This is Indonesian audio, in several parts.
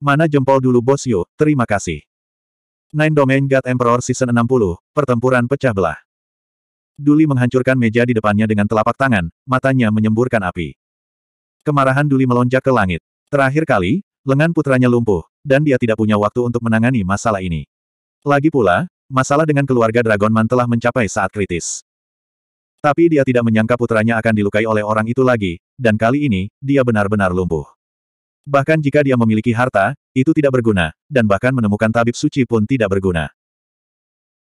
Mana jempol dulu Bos yuk terima kasih. Nine Domain God Emperor Season 60, Pertempuran Pecah Belah. Duli menghancurkan meja di depannya dengan telapak tangan, matanya menyemburkan api. Kemarahan Duli melonjak ke langit. Terakhir kali, lengan putranya lumpuh, dan dia tidak punya waktu untuk menangani masalah ini. Lagi pula, masalah dengan keluarga Dragon Man telah mencapai saat kritis. Tapi dia tidak menyangka putranya akan dilukai oleh orang itu lagi, dan kali ini, dia benar-benar lumpuh. Bahkan jika dia memiliki harta, itu tidak berguna, dan bahkan menemukan tabib suci pun tidak berguna.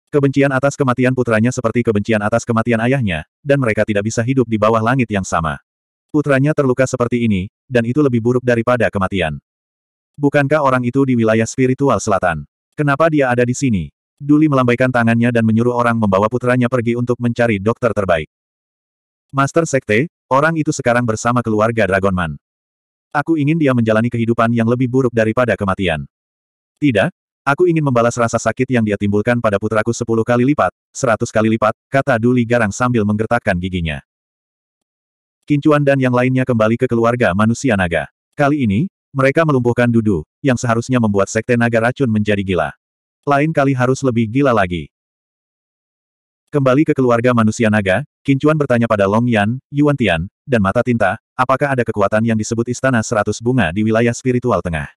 Kebencian atas kematian putranya seperti kebencian atas kematian ayahnya, dan mereka tidak bisa hidup di bawah langit yang sama. Putranya terluka seperti ini, dan itu lebih buruk daripada kematian. Bukankah orang itu di wilayah spiritual selatan? Kenapa dia ada di sini? Duli melambaikan tangannya dan menyuruh orang membawa putranya pergi untuk mencari dokter terbaik. Master Sekte, orang itu sekarang bersama keluarga Dragonman. Aku ingin dia menjalani kehidupan yang lebih buruk daripada kematian. Tidak, aku ingin membalas rasa sakit yang dia timbulkan pada putraku sepuluh kali lipat, seratus kali lipat, kata Duli Garang sambil menggertakkan giginya. Kincuan dan yang lainnya kembali ke keluarga manusia naga. Kali ini, mereka melumpuhkan Dudu, yang seharusnya membuat sekte naga racun menjadi gila. Lain kali harus lebih gila lagi. Kembali ke keluarga manusia naga, Kincuan bertanya pada Long Yan, Yuan Tian, dan Mata Tinta, Apakah ada kekuatan yang disebut Istana Seratus Bunga di wilayah spiritual tengah?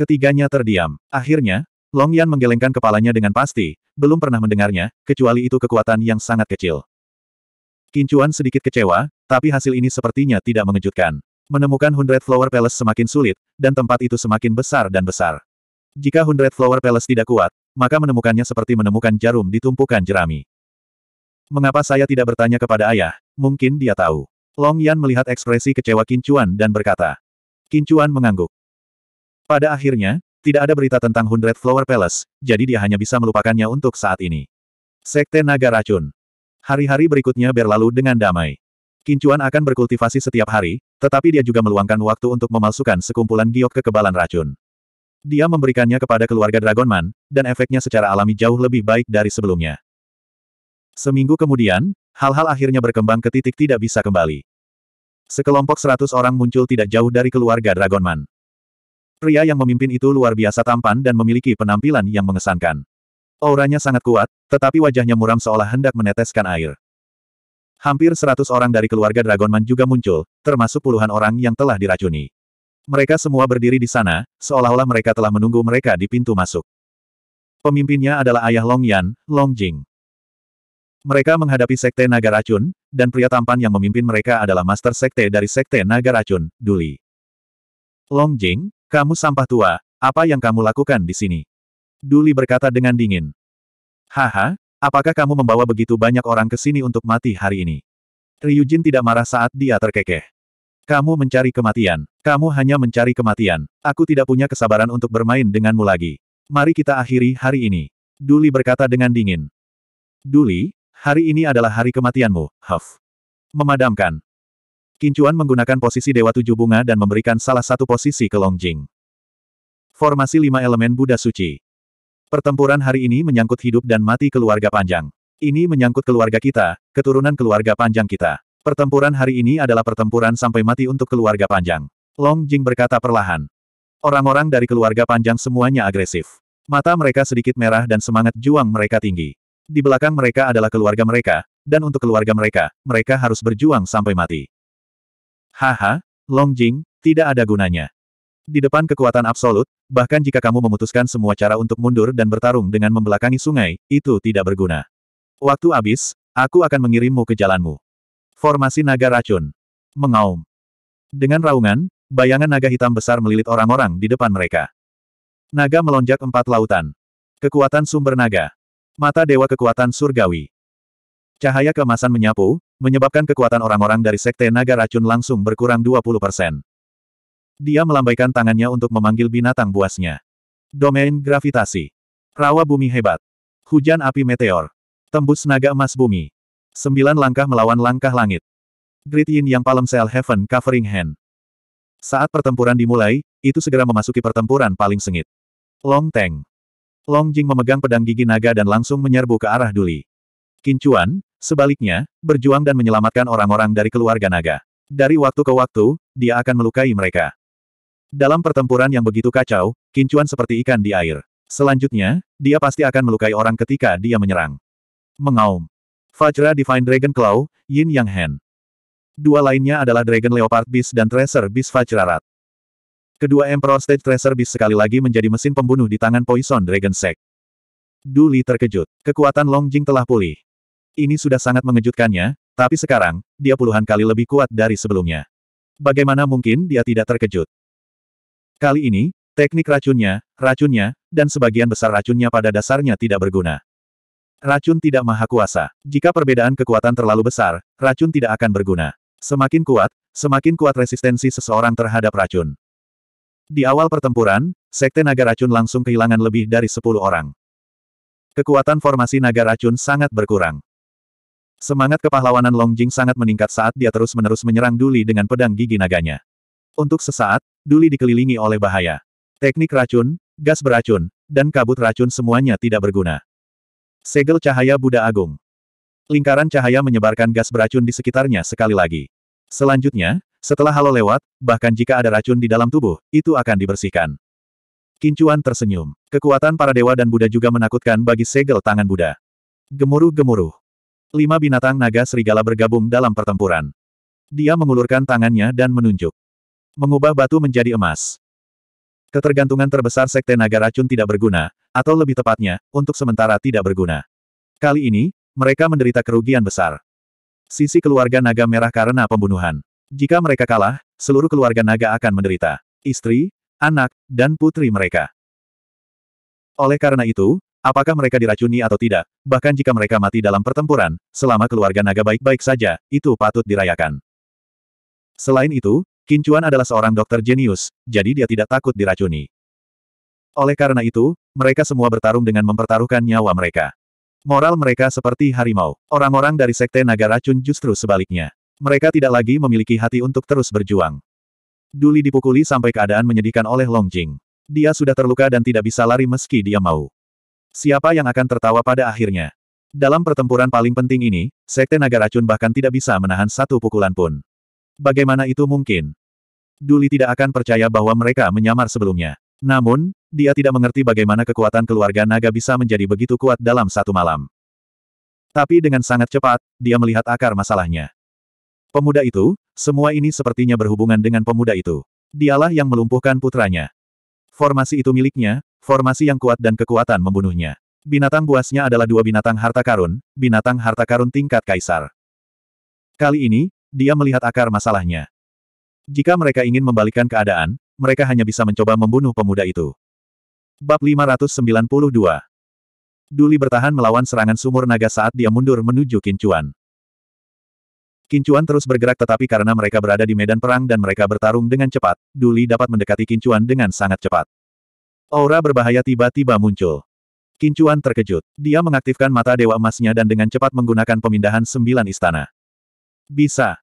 Ketiganya terdiam. Akhirnya, Long Yan menggelengkan kepalanya dengan pasti, belum pernah mendengarnya, kecuali itu kekuatan yang sangat kecil. Kincuan sedikit kecewa, tapi hasil ini sepertinya tidak mengejutkan. Menemukan Hundred Flower Palace semakin sulit, dan tempat itu semakin besar dan besar. Jika Hundred Flower Palace tidak kuat, maka menemukannya seperti menemukan jarum di tumpukan jerami. Mengapa saya tidak bertanya kepada ayah? Mungkin dia tahu. Long Yan melihat ekspresi kecewa Kincuan dan berkata. Kincuan mengangguk. Pada akhirnya, tidak ada berita tentang Hundred Flower Palace, jadi dia hanya bisa melupakannya untuk saat ini. Sekte Naga Racun. Hari-hari berikutnya berlalu dengan damai. Kincuan akan berkultivasi setiap hari, tetapi dia juga meluangkan waktu untuk memalsukan sekumpulan giok kekebalan racun. Dia memberikannya kepada keluarga Dragonman, dan efeknya secara alami jauh lebih baik dari sebelumnya. Seminggu kemudian, Hal-hal akhirnya berkembang ke titik tidak bisa kembali. Sekelompok seratus orang muncul tidak jauh dari keluarga Dragonman. Pria yang memimpin itu luar biasa tampan dan memiliki penampilan yang mengesankan. Auranya sangat kuat, tetapi wajahnya muram seolah hendak meneteskan air. Hampir seratus orang dari keluarga Dragonman juga muncul, termasuk puluhan orang yang telah diracuni. Mereka semua berdiri di sana, seolah-olah mereka telah menunggu mereka di pintu masuk. Pemimpinnya adalah ayah Long Yan, Long Jing. Mereka menghadapi Sekte Naga Racun, dan pria tampan yang memimpin mereka adalah Master Sekte dari Sekte Naga Racun, Duli. Long Jing, kamu sampah tua, apa yang kamu lakukan di sini? Duli berkata dengan dingin. Haha, apakah kamu membawa begitu banyak orang ke sini untuk mati hari ini? Ryujin tidak marah saat dia terkekeh. Kamu mencari kematian. Kamu hanya mencari kematian. Aku tidak punya kesabaran untuk bermain denganmu lagi. Mari kita akhiri hari ini. Duli berkata dengan dingin. Duli, Hari ini adalah hari kematianmu, Huff. Memadamkan. Kincuan menggunakan posisi Dewa Tujuh Bunga dan memberikan salah satu posisi ke Long Jing. Formasi lima elemen Buddha Suci. Pertempuran hari ini menyangkut hidup dan mati keluarga panjang. Ini menyangkut keluarga kita, keturunan keluarga panjang kita. Pertempuran hari ini adalah pertempuran sampai mati untuk keluarga panjang. Long Jing berkata perlahan. Orang-orang dari keluarga panjang semuanya agresif. Mata mereka sedikit merah dan semangat juang mereka tinggi. Di belakang mereka adalah keluarga mereka, dan untuk keluarga mereka, mereka harus berjuang sampai mati. Haha, Long Jing, tidak ada gunanya. Di depan kekuatan absolut, bahkan jika kamu memutuskan semua cara untuk mundur dan bertarung dengan membelakangi sungai, itu tidak berguna. Waktu habis, aku akan mengirimmu ke jalanmu. Formasi naga racun. Mengaum. Dengan raungan, bayangan naga hitam besar melilit orang-orang di depan mereka. Naga melonjak empat lautan. Kekuatan sumber naga. Mata Dewa Kekuatan Surgawi. Cahaya kemasan menyapu, menyebabkan kekuatan orang-orang dari Sekte Naga Racun langsung berkurang 20%. Dia melambaikan tangannya untuk memanggil binatang buasnya. Domain Gravitasi. Rawa Bumi Hebat. Hujan Api Meteor. Tembus Naga Emas Bumi. Sembilan langkah melawan langkah langit. Grid Yin yang Palem Cell Heaven Covering Hand. Saat pertempuran dimulai, itu segera memasuki pertempuran paling sengit. Long Tang. Long Jing memegang pedang gigi naga dan langsung menyerbu ke arah Duli. Kincuan, sebaliknya, berjuang dan menyelamatkan orang-orang dari keluarga naga. Dari waktu ke waktu, dia akan melukai mereka. Dalam pertempuran yang begitu kacau, Kincuan seperti ikan di air. Selanjutnya, dia pasti akan melukai orang ketika dia menyerang. Mengaum. Fajra Divine Dragon Claw, Yin Yang Hen. Dua lainnya adalah Dragon Leopard Beast dan Tracer Beast Fajrarat. Kedua Emperor Stage Tracer Beast sekali lagi menjadi mesin pembunuh di tangan Poison Dragon Sect. Duli terkejut. Kekuatan Long Jing telah pulih. Ini sudah sangat mengejutkannya, tapi sekarang, dia puluhan kali lebih kuat dari sebelumnya. Bagaimana mungkin dia tidak terkejut? Kali ini, teknik racunnya, racunnya, dan sebagian besar racunnya pada dasarnya tidak berguna. Racun tidak maha kuasa. Jika perbedaan kekuatan terlalu besar, racun tidak akan berguna. Semakin kuat, semakin kuat resistensi seseorang terhadap racun. Di awal pertempuran, Sekte Naga Racun langsung kehilangan lebih dari 10 orang. Kekuatan formasi Naga Racun sangat berkurang. Semangat kepahlawanan Longjing sangat meningkat saat dia terus-menerus menyerang Duli dengan pedang gigi naganya. Untuk sesaat, Duli dikelilingi oleh bahaya. Teknik racun, gas beracun, dan kabut racun semuanya tidak berguna. Segel cahaya Buddha Agung. Lingkaran cahaya menyebarkan gas beracun di sekitarnya sekali lagi. Selanjutnya, setelah halo lewat, bahkan jika ada racun di dalam tubuh, itu akan dibersihkan. Kincuan tersenyum. Kekuatan para dewa dan Buddha juga menakutkan bagi segel tangan Buddha. Gemuruh-gemuruh. Lima binatang naga serigala bergabung dalam pertempuran. Dia mengulurkan tangannya dan menunjuk. Mengubah batu menjadi emas. Ketergantungan terbesar Sekte Naga Racun tidak berguna, atau lebih tepatnya, untuk sementara tidak berguna. Kali ini, mereka menderita kerugian besar. Sisi keluarga Naga Merah karena pembunuhan. Jika mereka kalah, seluruh keluarga naga akan menderita. Istri, anak, dan putri mereka. Oleh karena itu, apakah mereka diracuni atau tidak, bahkan jika mereka mati dalam pertempuran, selama keluarga naga baik-baik saja, itu patut dirayakan. Selain itu, Kincuan adalah seorang dokter jenius, jadi dia tidak takut diracuni. Oleh karena itu, mereka semua bertarung dengan mempertaruhkan nyawa mereka. Moral mereka seperti harimau. Orang-orang dari Sekte Naga Racun justru sebaliknya. Mereka tidak lagi memiliki hati untuk terus berjuang. Duli dipukuli sampai keadaan menyedihkan oleh Long Jing. Dia sudah terluka dan tidak bisa lari meski dia mau. Siapa yang akan tertawa pada akhirnya? Dalam pertempuran paling penting ini, Sekte Naga Racun bahkan tidak bisa menahan satu pukulan pun. Bagaimana itu mungkin? Duli tidak akan percaya bahwa mereka menyamar sebelumnya. Namun, dia tidak mengerti bagaimana kekuatan keluarga naga bisa menjadi begitu kuat dalam satu malam. Tapi dengan sangat cepat, dia melihat akar masalahnya. Pemuda itu, semua ini sepertinya berhubungan dengan pemuda itu. Dialah yang melumpuhkan putranya. Formasi itu miliknya, formasi yang kuat dan kekuatan membunuhnya. Binatang buasnya adalah dua binatang harta karun, binatang harta karun tingkat kaisar. Kali ini, dia melihat akar masalahnya. Jika mereka ingin membalikkan keadaan, mereka hanya bisa mencoba membunuh pemuda itu. Bab 592 Duli bertahan melawan serangan sumur naga saat dia mundur menuju Kincuan. Kincuan terus bergerak tetapi karena mereka berada di medan perang dan mereka bertarung dengan cepat, Duli dapat mendekati Kincuan dengan sangat cepat. Aura berbahaya tiba-tiba muncul. Kincuan terkejut. Dia mengaktifkan mata dewa emasnya dan dengan cepat menggunakan pemindahan sembilan istana. Bisa.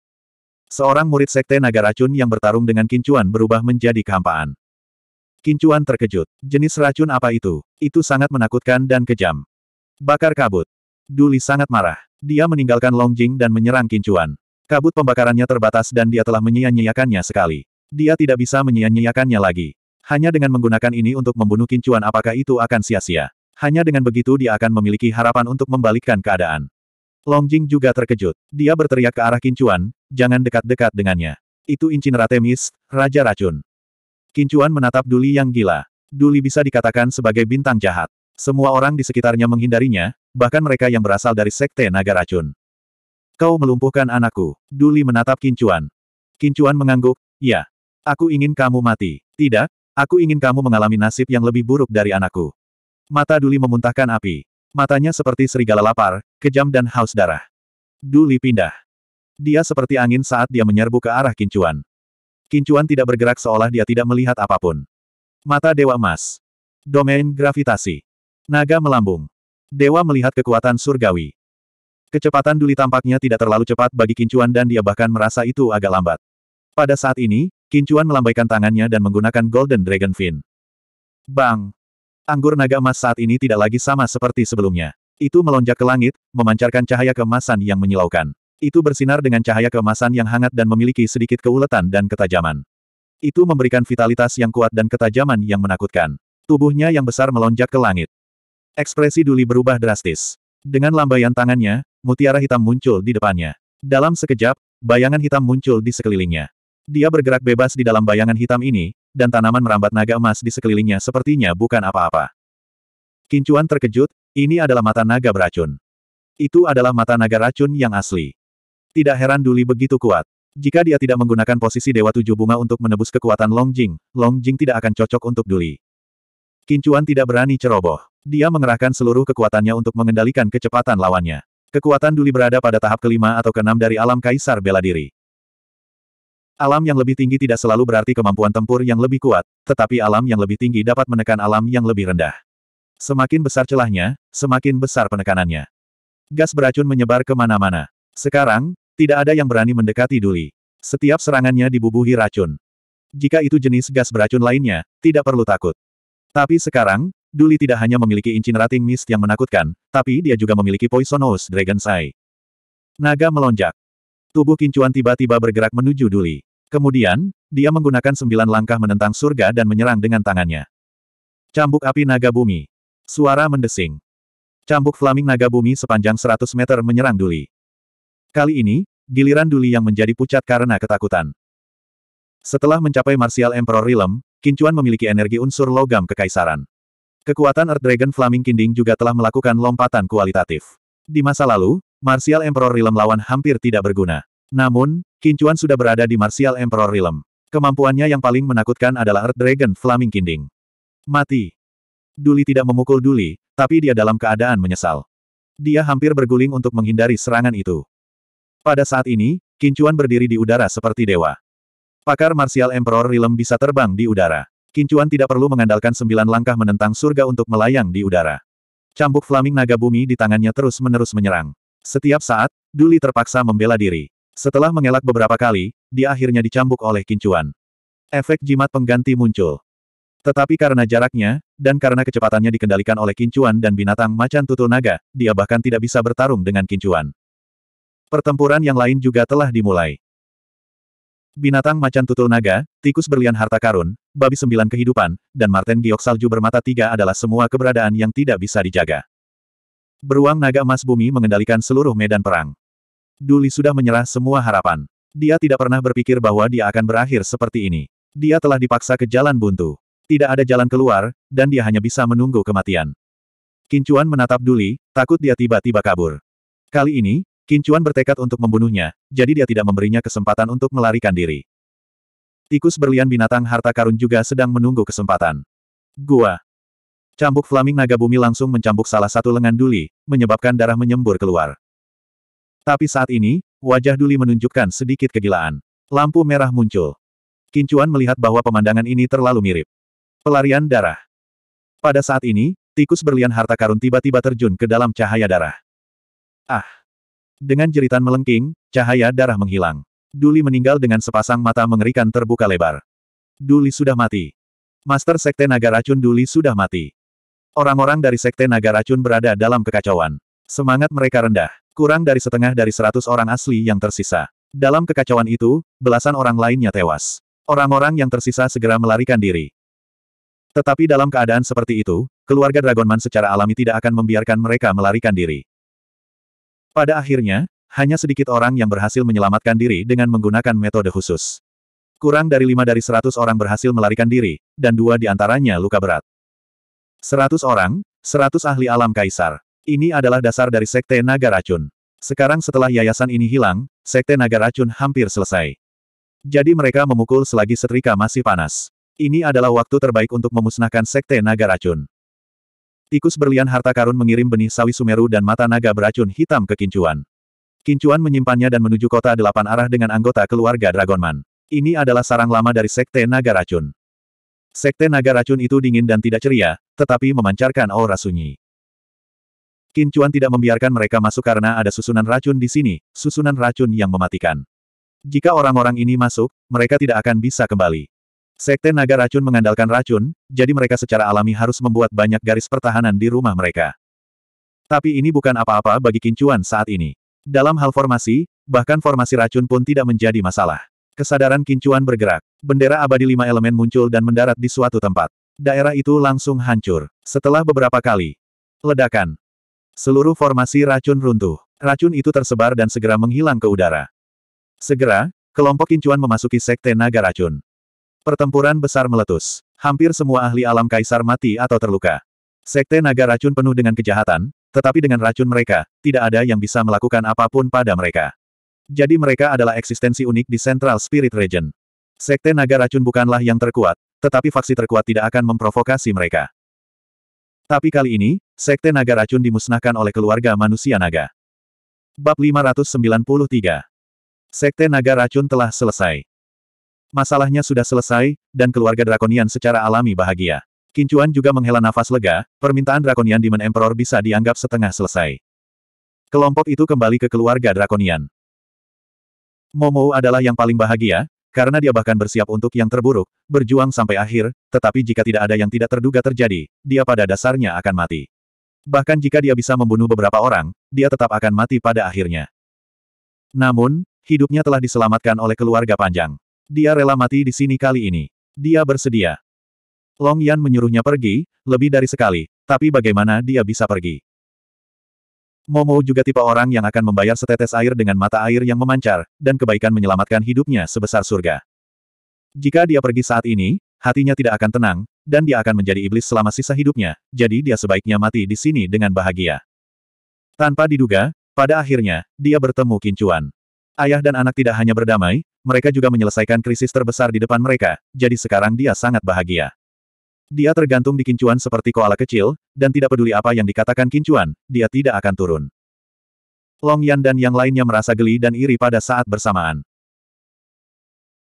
Seorang murid sekte naga racun yang bertarung dengan Kincuan berubah menjadi kehampaan. Kincuan terkejut. Jenis racun apa itu? Itu sangat menakutkan dan kejam. Bakar kabut. Duli sangat marah. Dia meninggalkan Longjing dan menyerang Kincuan. Kabut pembakarannya terbatas dan dia telah menyia-nyiakannya sekali. Dia tidak bisa menyia-nyiakannya lagi. Hanya dengan menggunakan ini untuk membunuh Kincuan apakah itu akan sia-sia. Hanya dengan begitu dia akan memiliki harapan untuk membalikkan keadaan. Longjing juga terkejut. Dia berteriak ke arah Kincuan, jangan dekat-dekat dengannya. Itu Incin Ratemis, Raja Racun. Kincuan menatap Duli yang gila. Duli bisa dikatakan sebagai bintang jahat. Semua orang di sekitarnya menghindarinya, bahkan mereka yang berasal dari sekte naga racun. Kau melumpuhkan anakku. Duli menatap Kincuan. Kincuan mengangguk, ya. Aku ingin kamu mati. Tidak, aku ingin kamu mengalami nasib yang lebih buruk dari anakku. Mata Duli memuntahkan api. Matanya seperti serigala lapar, kejam dan haus darah. Duli pindah. Dia seperti angin saat dia menyerbu ke arah Kincuan. Kincuan tidak bergerak seolah dia tidak melihat apapun. Mata Dewa Emas. Domain Gravitasi. Naga melambung. Dewa melihat kekuatan surgawi. Kecepatan Duli tampaknya tidak terlalu cepat bagi Kincuan dan dia bahkan merasa itu agak lambat. Pada saat ini, Kincuan melambaikan tangannya dan menggunakan Golden Dragon Fin. Bang! Anggur naga emas saat ini tidak lagi sama seperti sebelumnya. Itu melonjak ke langit, memancarkan cahaya kemasan yang menyilaukan. Itu bersinar dengan cahaya kemasan yang hangat dan memiliki sedikit keuletan dan ketajaman. Itu memberikan vitalitas yang kuat dan ketajaman yang menakutkan. Tubuhnya yang besar melonjak ke langit. Ekspresi Duli berubah drastis. Dengan lambaian tangannya, mutiara hitam muncul di depannya. Dalam sekejap, bayangan hitam muncul di sekelilingnya. Dia bergerak bebas di dalam bayangan hitam ini, dan tanaman merambat naga emas di sekelilingnya sepertinya bukan apa-apa. Kincuan terkejut, ini adalah mata naga beracun. Itu adalah mata naga racun yang asli. Tidak heran Duli begitu kuat. Jika dia tidak menggunakan posisi Dewa Tujuh Bunga untuk menebus kekuatan Long Jing, Long Jing tidak akan cocok untuk Duli. Kincuan tidak berani ceroboh. Dia mengerahkan seluruh kekuatannya untuk mengendalikan kecepatan lawannya. Kekuatan Duli berada pada tahap kelima atau keenam dari alam kaisar bela diri. Alam yang lebih tinggi tidak selalu berarti kemampuan tempur yang lebih kuat, tetapi alam yang lebih tinggi dapat menekan alam yang lebih rendah. Semakin besar celahnya, semakin besar penekanannya. Gas beracun menyebar kemana-mana. Sekarang, tidak ada yang berani mendekati Duli. Setiap serangannya dibubuhi racun. Jika itu jenis gas beracun lainnya, tidak perlu takut. Tapi sekarang, Duli tidak hanya memiliki Incinerating Mist yang menakutkan, tapi dia juga memiliki Poisonous Dragon Sai. Naga melonjak. Tubuh Kincuan tiba-tiba bergerak menuju Duli. Kemudian, dia menggunakan sembilan langkah menentang surga dan menyerang dengan tangannya. Cambuk api naga bumi. Suara mendesing. Cambuk flaming naga bumi sepanjang 100 meter menyerang Duli. Kali ini, giliran Duli yang menjadi pucat karena ketakutan. Setelah mencapai Martial Emperor Realm, Kincuan memiliki energi unsur logam kekaisaran. Kekuatan Earth Dragon Flaming Kinding juga telah melakukan lompatan kualitatif. Di masa lalu, Martial Emperor Realm lawan hampir tidak berguna. Namun, Kincuan sudah berada di Martial Emperor Realm. Kemampuannya yang paling menakutkan adalah Earth Dragon Flaming Kinding. Mati. Duli tidak memukul Duli, tapi dia dalam keadaan menyesal. Dia hampir berguling untuk menghindari serangan itu. Pada saat ini, Kincuan berdiri di udara seperti dewa. Pakar marsial Emperor Rilem bisa terbang di udara. Kincuan tidak perlu mengandalkan sembilan langkah menentang surga untuk melayang di udara. Cambuk flaming naga bumi di tangannya terus-menerus menyerang. Setiap saat, Duli terpaksa membela diri. Setelah mengelak beberapa kali, dia akhirnya dicambuk oleh kincuan. Efek jimat pengganti muncul. Tetapi karena jaraknya, dan karena kecepatannya dikendalikan oleh kincuan dan binatang macan tutul naga, dia bahkan tidak bisa bertarung dengan kincuan. Pertempuran yang lain juga telah dimulai. Binatang macan tutul naga, tikus berlian harta karun, babi sembilan kehidupan, dan marten giok salju bermata tiga adalah semua keberadaan yang tidak bisa dijaga. Beruang naga emas bumi mengendalikan seluruh medan perang. Duli sudah menyerah semua harapan. Dia tidak pernah berpikir bahwa dia akan berakhir seperti ini. Dia telah dipaksa ke jalan buntu. Tidak ada jalan keluar, dan dia hanya bisa menunggu kematian. Kincuan menatap Duli, takut dia tiba-tiba kabur. Kali ini, Kincuan bertekad untuk membunuhnya, jadi dia tidak memberinya kesempatan untuk melarikan diri. Tikus berlian binatang harta karun juga sedang menunggu kesempatan. Gua. Cambuk flaming naga bumi langsung mencambuk salah satu lengan Duli, menyebabkan darah menyembur keluar. Tapi saat ini, wajah Duli menunjukkan sedikit kegilaan. Lampu merah muncul. Kincuan melihat bahwa pemandangan ini terlalu mirip. Pelarian darah. Pada saat ini, tikus berlian harta karun tiba-tiba terjun ke dalam cahaya darah. Ah! Dengan jeritan melengking, cahaya darah menghilang. Duli meninggal dengan sepasang mata mengerikan terbuka lebar. Duli sudah mati. Master Sekte Naga Racun Duli sudah mati. Orang-orang dari Sekte Naga Racun berada dalam kekacauan. Semangat mereka rendah. Kurang dari setengah dari seratus orang asli yang tersisa. Dalam kekacauan itu, belasan orang lainnya tewas. Orang-orang yang tersisa segera melarikan diri. Tetapi dalam keadaan seperti itu, keluarga Dragonman secara alami tidak akan membiarkan mereka melarikan diri. Pada akhirnya, hanya sedikit orang yang berhasil menyelamatkan diri dengan menggunakan metode khusus. Kurang dari lima dari seratus orang berhasil melarikan diri, dan dua di antaranya luka berat. Seratus orang, seratus ahli alam kaisar. Ini adalah dasar dari Sekte Naga Racun. Sekarang setelah yayasan ini hilang, Sekte Naga Racun hampir selesai. Jadi mereka memukul selagi setrika masih panas. Ini adalah waktu terbaik untuk memusnahkan Sekte Naga Racun. Tikus berlian harta karun mengirim benih sawi Sumeru dan mata naga beracun hitam ke Kincuan. Kincuan menyimpannya dan menuju kota delapan arah dengan anggota keluarga Dragonman. Ini adalah sarang lama dari Sekte Naga Racun. Sekte Naga Racun itu dingin dan tidak ceria, tetapi memancarkan aura sunyi. Kincuan tidak membiarkan mereka masuk karena ada susunan racun di sini, susunan racun yang mematikan. Jika orang-orang ini masuk, mereka tidak akan bisa kembali. Sekte naga racun mengandalkan racun, jadi mereka secara alami harus membuat banyak garis pertahanan di rumah mereka. Tapi ini bukan apa-apa bagi kincuan saat ini. Dalam hal formasi, bahkan formasi racun pun tidak menjadi masalah. Kesadaran kincuan bergerak. Bendera abadi lima elemen muncul dan mendarat di suatu tempat. Daerah itu langsung hancur. Setelah beberapa kali ledakan, seluruh formasi racun runtuh. Racun itu tersebar dan segera menghilang ke udara. Segera, kelompok kincuan memasuki sekte naga racun. Pertempuran besar meletus. Hampir semua ahli alam kaisar mati atau terluka. Sekte naga racun penuh dengan kejahatan, tetapi dengan racun mereka, tidak ada yang bisa melakukan apapun pada mereka. Jadi mereka adalah eksistensi unik di Central Spirit Region. Sekte naga racun bukanlah yang terkuat, tetapi faksi terkuat tidak akan memprovokasi mereka. Tapi kali ini, sekte naga racun dimusnahkan oleh keluarga manusia naga. Bab 593 Sekte naga racun telah selesai. Masalahnya sudah selesai, dan keluarga Drakonian secara alami bahagia. Kincuan juga menghela nafas lega, permintaan Drakonian Demon Emperor bisa dianggap setengah selesai. Kelompok itu kembali ke keluarga Drakonian. Momo adalah yang paling bahagia, karena dia bahkan bersiap untuk yang terburuk, berjuang sampai akhir, tetapi jika tidak ada yang tidak terduga terjadi, dia pada dasarnya akan mati. Bahkan jika dia bisa membunuh beberapa orang, dia tetap akan mati pada akhirnya. Namun, hidupnya telah diselamatkan oleh keluarga panjang. Dia rela mati di sini kali ini. Dia bersedia. Long Yan menyuruhnya pergi, lebih dari sekali, tapi bagaimana dia bisa pergi? Momo juga tipe orang yang akan membayar setetes air dengan mata air yang memancar, dan kebaikan menyelamatkan hidupnya sebesar surga. Jika dia pergi saat ini, hatinya tidak akan tenang, dan dia akan menjadi iblis selama sisa hidupnya, jadi dia sebaiknya mati di sini dengan bahagia. Tanpa diduga, pada akhirnya, dia bertemu Kincuan. Ayah dan anak tidak hanya berdamai, mereka juga menyelesaikan krisis terbesar di depan mereka, jadi sekarang dia sangat bahagia. Dia tergantung di kincuan seperti koala kecil, dan tidak peduli apa yang dikatakan kincuan, dia tidak akan turun. Long Yan dan yang lainnya merasa geli dan iri pada saat bersamaan.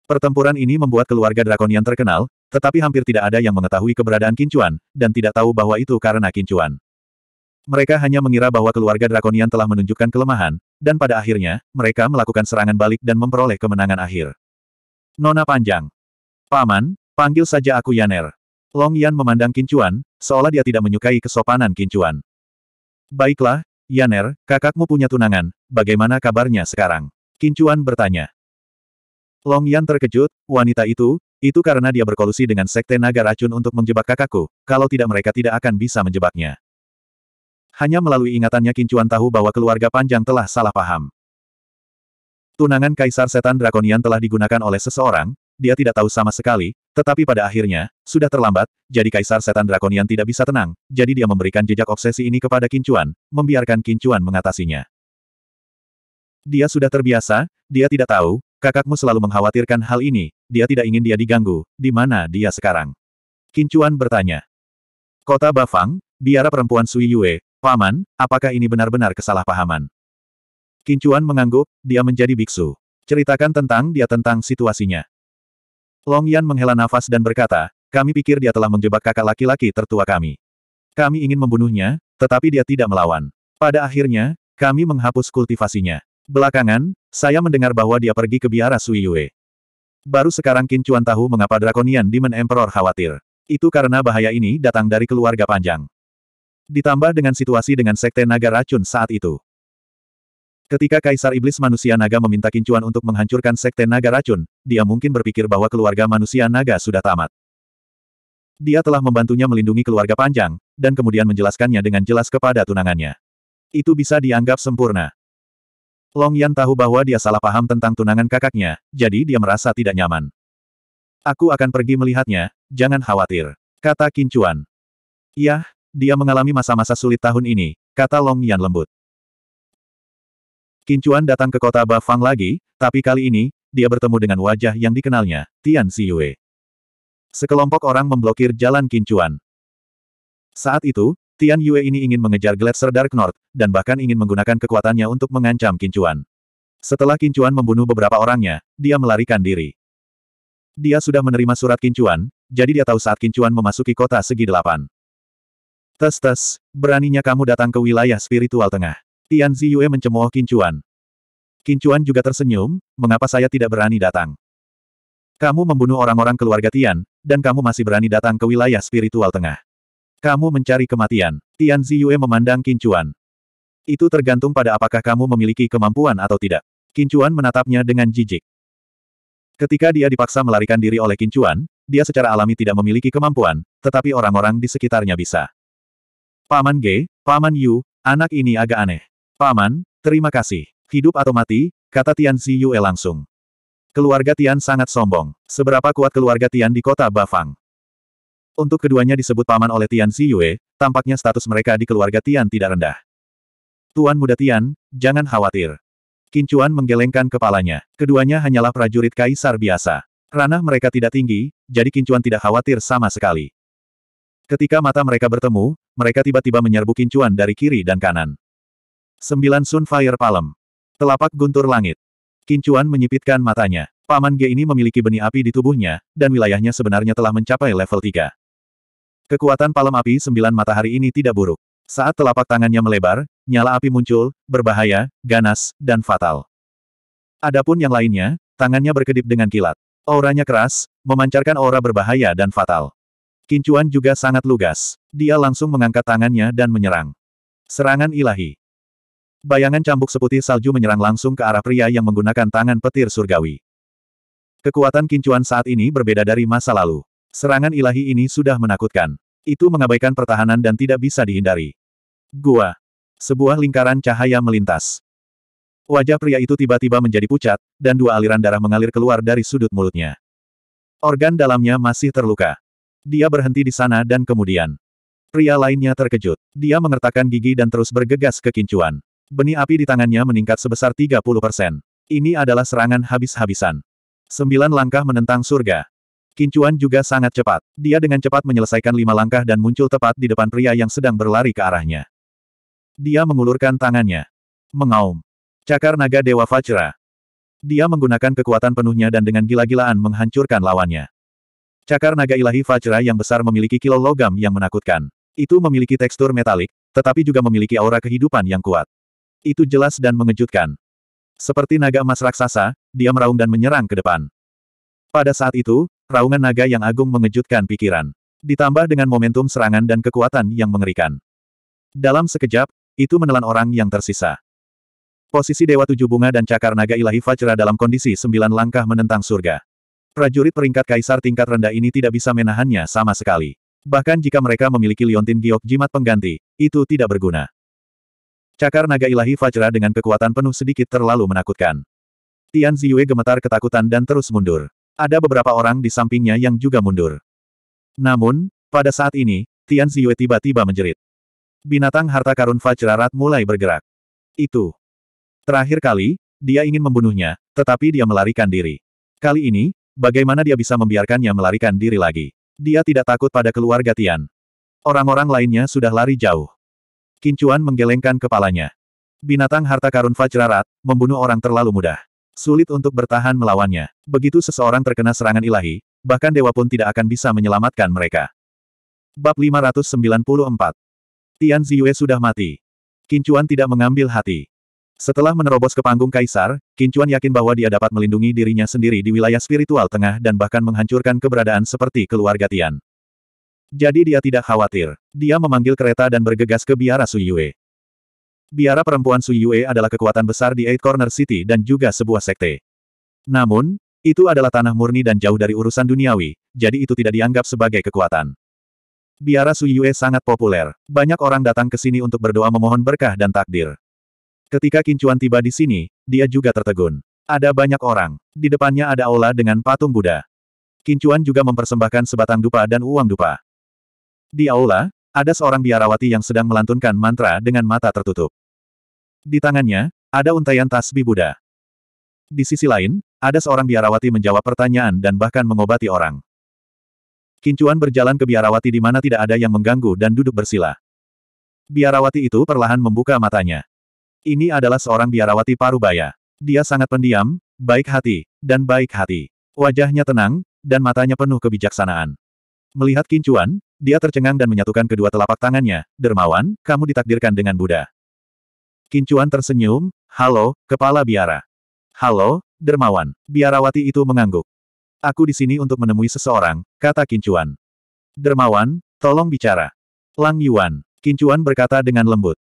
Pertempuran ini membuat keluarga Drakonian terkenal, tetapi hampir tidak ada yang mengetahui keberadaan kincuan, dan tidak tahu bahwa itu karena kincuan. Mereka hanya mengira bahwa keluarga Drakonian telah menunjukkan kelemahan, dan pada akhirnya, mereka melakukan serangan balik dan memperoleh kemenangan akhir. Nona panjang. Paman, panggil saja aku Yaner. Long Yan memandang Kincuan, seolah dia tidak menyukai kesopanan Kincuan. Baiklah, Yaner, kakakmu punya tunangan, bagaimana kabarnya sekarang? Kincuan bertanya. Long Yan terkejut, wanita itu, itu karena dia berkolusi dengan sekte naga racun untuk menjebak kakakku, kalau tidak mereka tidak akan bisa menjebaknya. Hanya melalui ingatannya Kincuan tahu bahwa keluarga Panjang telah salah paham. Tunangan Kaisar Setan Drakonian telah digunakan oleh seseorang, dia tidak tahu sama sekali, tetapi pada akhirnya, sudah terlambat, jadi Kaisar Setan Drakonian tidak bisa tenang, jadi dia memberikan jejak obsesi ini kepada Kincuan, membiarkan Kincuan mengatasinya. Dia sudah terbiasa, dia tidak tahu, kakakmu selalu mengkhawatirkan hal ini, dia tidak ingin dia diganggu, di mana dia sekarang? Kincuan bertanya. Kota Bafang, biara perempuan Sui Yue, Paman, apakah ini benar-benar kesalahpahaman? Kincuan mengangguk, dia menjadi biksu. Ceritakan tentang dia tentang situasinya. Long Yan menghela nafas dan berkata, kami pikir dia telah menjebak kakak laki-laki tertua kami. Kami ingin membunuhnya, tetapi dia tidak melawan. Pada akhirnya, kami menghapus kultivasinya. Belakangan, saya mendengar bahwa dia pergi ke biara Sui Yue. Baru sekarang Kincuan tahu mengapa Draconian Demon Emperor khawatir. Itu karena bahaya ini datang dari keluarga panjang. Ditambah dengan situasi dengan Sekte Naga Racun saat itu. Ketika Kaisar Iblis Manusia Naga meminta kincuan untuk menghancurkan Sekte Naga Racun, dia mungkin berpikir bahwa keluarga manusia naga sudah tamat. Dia telah membantunya melindungi keluarga panjang, dan kemudian menjelaskannya dengan jelas kepada tunangannya. Itu bisa dianggap sempurna. Long Yan tahu bahwa dia salah paham tentang tunangan kakaknya, jadi dia merasa tidak nyaman. Aku akan pergi melihatnya, jangan khawatir, kata Kincuan. Yah, dia mengalami masa-masa sulit tahun ini, kata Long Yan lembut. Kincuan datang ke kota Bafang lagi, tapi kali ini, dia bertemu dengan wajah yang dikenalnya, Tian Xiyue. Sekelompok orang memblokir jalan Kincuan. Saat itu, Tian Yue ini ingin mengejar Gletser Dark North, dan bahkan ingin menggunakan kekuatannya untuk mengancam Kincuan. Setelah Kincuan membunuh beberapa orangnya, dia melarikan diri. Dia sudah menerima surat Kincuan, jadi dia tahu saat Kincuan memasuki kota segi delapan. Tes tes, beraninya kamu datang ke wilayah spiritual tengah. Tian Ziyue mencemooh Kincuan. Kincuan juga tersenyum, mengapa saya tidak berani datang? Kamu membunuh orang-orang keluarga Tian, dan kamu masih berani datang ke wilayah spiritual tengah. Kamu mencari kematian. Tian Ziyue memandang Kincuan. Itu tergantung pada apakah kamu memiliki kemampuan atau tidak. Kincuan menatapnya dengan jijik. Ketika dia dipaksa melarikan diri oleh Kincuan, dia secara alami tidak memiliki kemampuan, tetapi orang-orang di sekitarnya bisa. Paman G, Paman Yu, anak ini agak aneh. Paman, terima kasih. Hidup atau mati, kata Tian Ziyue langsung. Keluarga Tian sangat sombong. Seberapa kuat keluarga Tian di kota Bafang? Untuk keduanya disebut paman oleh Tian Ziyue, tampaknya status mereka di keluarga Tian tidak rendah. Tuan muda Tian, jangan khawatir. Kincuan menggelengkan kepalanya. Keduanya hanyalah prajurit kaisar biasa. Ranah mereka tidak tinggi, jadi Kincuan tidak khawatir sama sekali. Ketika mata mereka bertemu, mereka tiba-tiba menyerbu kincuan dari kiri dan kanan. Sembilan Sunfire Palem. Telapak guntur langit. Kincuan menyipitkan matanya. Paman G ini memiliki benih api di tubuhnya, dan wilayahnya sebenarnya telah mencapai level 3. Kekuatan palem api sembilan matahari ini tidak buruk. Saat telapak tangannya melebar, nyala api muncul, berbahaya, ganas, dan fatal. Adapun yang lainnya, tangannya berkedip dengan kilat. Auranya keras, memancarkan aura berbahaya dan fatal. Kincuan juga sangat lugas. Dia langsung mengangkat tangannya dan menyerang. Serangan ilahi. Bayangan cambuk seputih salju menyerang langsung ke arah pria yang menggunakan tangan petir surgawi. Kekuatan kincuan saat ini berbeda dari masa lalu. Serangan ilahi ini sudah menakutkan. Itu mengabaikan pertahanan dan tidak bisa dihindari. Gua. Sebuah lingkaran cahaya melintas. Wajah pria itu tiba-tiba menjadi pucat, dan dua aliran darah mengalir keluar dari sudut mulutnya. Organ dalamnya masih terluka. Dia berhenti di sana dan kemudian. Pria lainnya terkejut. Dia mengertakkan gigi dan terus bergegas ke kincuan. Benih api di tangannya meningkat sebesar 30 persen. Ini adalah serangan habis-habisan. Sembilan langkah menentang surga. Kincuan juga sangat cepat. Dia dengan cepat menyelesaikan lima langkah dan muncul tepat di depan pria yang sedang berlari ke arahnya. Dia mengulurkan tangannya. Mengaum. Cakar naga Dewa Fajra. Dia menggunakan kekuatan penuhnya dan dengan gila-gilaan menghancurkan lawannya. Cakar naga ilahi Vajra yang besar memiliki kilo logam yang menakutkan. Itu memiliki tekstur metalik, tetapi juga memiliki aura kehidupan yang kuat. Itu jelas dan mengejutkan. Seperti naga emas raksasa, dia meraung dan menyerang ke depan. Pada saat itu, raungan naga yang agung mengejutkan pikiran. Ditambah dengan momentum serangan dan kekuatan yang mengerikan. Dalam sekejap, itu menelan orang yang tersisa. Posisi Dewa Tujuh Bunga dan Cakar Naga Ilahi Fajra dalam kondisi sembilan langkah menentang surga. Prajurit peringkat kaisar tingkat rendah ini tidak bisa menahannya sama sekali. Bahkan jika mereka memiliki liontin giok jimat pengganti, itu tidak berguna. Cakar naga ilahi Fajra dengan kekuatan penuh sedikit terlalu menakutkan. Tian Ziyue gemetar ketakutan dan terus mundur. Ada beberapa orang di sampingnya yang juga mundur. Namun, pada saat ini, Tian Ziyue tiba-tiba menjerit. Binatang harta karun Fajra mulai bergerak. Itu. Terakhir kali, dia ingin membunuhnya, tetapi dia melarikan diri. Kali ini, Bagaimana dia bisa membiarkannya melarikan diri lagi? Dia tidak takut pada keluarga Tian. Orang-orang lainnya sudah lari jauh. Kincuan menggelengkan kepalanya. Binatang harta karun Fajrarat, membunuh orang terlalu mudah. Sulit untuk bertahan melawannya. Begitu seseorang terkena serangan ilahi, bahkan dewa pun tidak akan bisa menyelamatkan mereka. Bab 594 Tian Ziyue sudah mati. Kincuan tidak mengambil hati. Setelah menerobos ke panggung kaisar, Kincuan yakin bahwa dia dapat melindungi dirinya sendiri di wilayah spiritual tengah dan bahkan menghancurkan keberadaan seperti keluarga Tian. Jadi dia tidak khawatir. Dia memanggil kereta dan bergegas ke biara Suyue. Biara perempuan Suyue adalah kekuatan besar di Eight Corner City dan juga sebuah sekte. Namun, itu adalah tanah murni dan jauh dari urusan duniawi, jadi itu tidak dianggap sebagai kekuatan. Biara Suyue sangat populer. Banyak orang datang ke sini untuk berdoa memohon berkah dan takdir. Ketika Kincuan tiba di sini, dia juga tertegun. Ada banyak orang. Di depannya ada aula dengan patung Buddha. Kincuan juga mempersembahkan sebatang dupa dan uang dupa. Di aula, ada seorang biarawati yang sedang melantunkan mantra dengan mata tertutup. Di tangannya, ada untayan tasbih Buddha. Di sisi lain, ada seorang biarawati menjawab pertanyaan dan bahkan mengobati orang. Kincuan berjalan ke biarawati di mana tidak ada yang mengganggu dan duduk bersila. Biarawati itu perlahan membuka matanya. Ini adalah seorang biarawati parubaya. Dia sangat pendiam, baik hati, dan baik hati. Wajahnya tenang, dan matanya penuh kebijaksanaan. Melihat Kincuan, dia tercengang dan menyatukan kedua telapak tangannya. Dermawan, kamu ditakdirkan dengan Buddha. Kincuan tersenyum, halo, kepala biara. Halo, dermawan. Biarawati itu mengangguk. Aku di sini untuk menemui seseorang, kata Kincuan. Dermawan, tolong bicara. Lang Yuan, Kincuan berkata dengan lembut.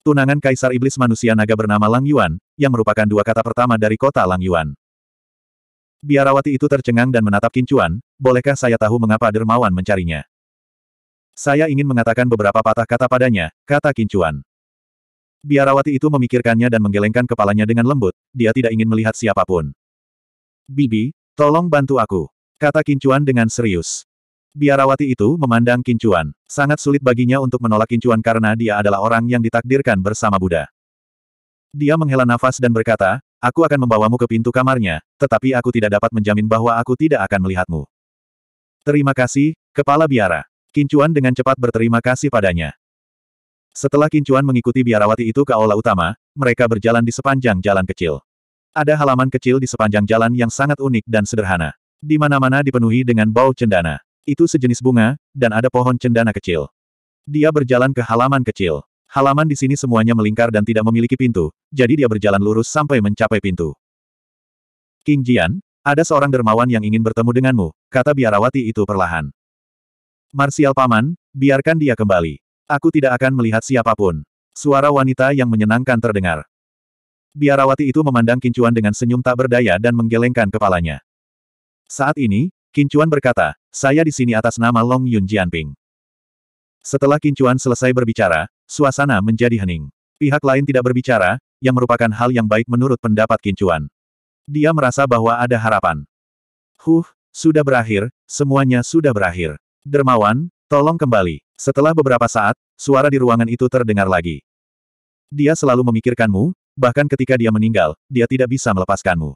Tunangan Kaisar Iblis Manusia Naga bernama Lang Yuan, yang merupakan dua kata pertama dari kota Lang Yuan. Biarawati itu tercengang dan menatap Kincuan, bolehkah saya tahu mengapa dermawan mencarinya? Saya ingin mengatakan beberapa patah kata padanya, kata Kincuan. Biarawati itu memikirkannya dan menggelengkan kepalanya dengan lembut, dia tidak ingin melihat siapapun. Bibi, tolong bantu aku, kata Kincuan dengan serius. Biarawati itu memandang Kincuan. Sangat sulit baginya untuk menolak Kincuan karena dia adalah orang yang ditakdirkan bersama Buddha. Dia menghela nafas dan berkata, aku akan membawamu ke pintu kamarnya, tetapi aku tidak dapat menjamin bahwa aku tidak akan melihatmu. Terima kasih, Kepala Biara. Kincuan dengan cepat berterima kasih padanya. Setelah Kincuan mengikuti biarawati itu ke aula utama, mereka berjalan di sepanjang jalan kecil. Ada halaman kecil di sepanjang jalan yang sangat unik dan sederhana. Di mana-mana dipenuhi dengan bau cendana. Itu sejenis bunga, dan ada pohon cendana kecil. Dia berjalan ke halaman kecil. Halaman di sini semuanya melingkar dan tidak memiliki pintu, jadi dia berjalan lurus sampai mencapai pintu. King Jian, ada seorang dermawan yang ingin bertemu denganmu, kata biarawati itu perlahan. Marsial Paman, biarkan dia kembali. Aku tidak akan melihat siapapun. Suara wanita yang menyenangkan terdengar. Biarawati itu memandang Kincuan dengan senyum tak berdaya dan menggelengkan kepalanya. Saat ini, Kincuan berkata, saya di sini atas nama Long Yun Jianping. Setelah Kincuan selesai berbicara, suasana menjadi hening. Pihak lain tidak berbicara, yang merupakan hal yang baik menurut pendapat Kincuan. Dia merasa bahwa ada harapan. Huh, sudah berakhir, semuanya sudah berakhir. Dermawan, tolong kembali. Setelah beberapa saat, suara di ruangan itu terdengar lagi. Dia selalu memikirkanmu, bahkan ketika dia meninggal, dia tidak bisa melepaskanmu.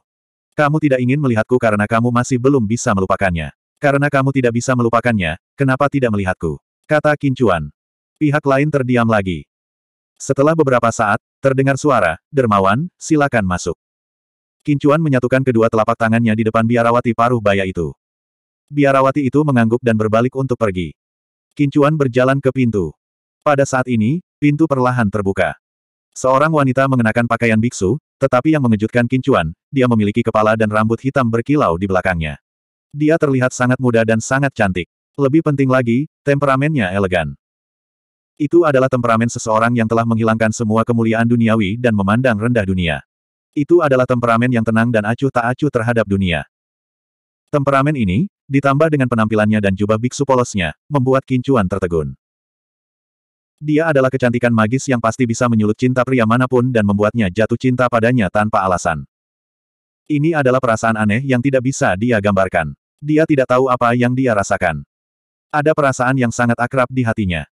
Kamu tidak ingin melihatku karena kamu masih belum bisa melupakannya. Karena kamu tidak bisa melupakannya, kenapa tidak melihatku? Kata Kincuan. Pihak lain terdiam lagi. Setelah beberapa saat, terdengar suara, Dermawan, silakan masuk. Kincuan menyatukan kedua telapak tangannya di depan biarawati paruh baya itu. Biarawati itu mengangguk dan berbalik untuk pergi. Kincuan berjalan ke pintu. Pada saat ini, pintu perlahan terbuka. Seorang wanita mengenakan pakaian biksu, tetapi yang mengejutkan Kincuan, dia memiliki kepala dan rambut hitam berkilau di belakangnya. Dia terlihat sangat muda dan sangat cantik. Lebih penting lagi, temperamennya elegan. Itu adalah temperamen seseorang yang telah menghilangkan semua kemuliaan duniawi dan memandang rendah dunia. Itu adalah temperamen yang tenang dan acuh tak acuh terhadap dunia. Temperamen ini, ditambah dengan penampilannya dan jubah biksu polosnya, membuat Kincuan tertegun. Dia adalah kecantikan magis yang pasti bisa menyulut cinta pria manapun dan membuatnya jatuh cinta padanya tanpa alasan. Ini adalah perasaan aneh yang tidak bisa dia gambarkan. Dia tidak tahu apa yang dia rasakan. Ada perasaan yang sangat akrab di hatinya.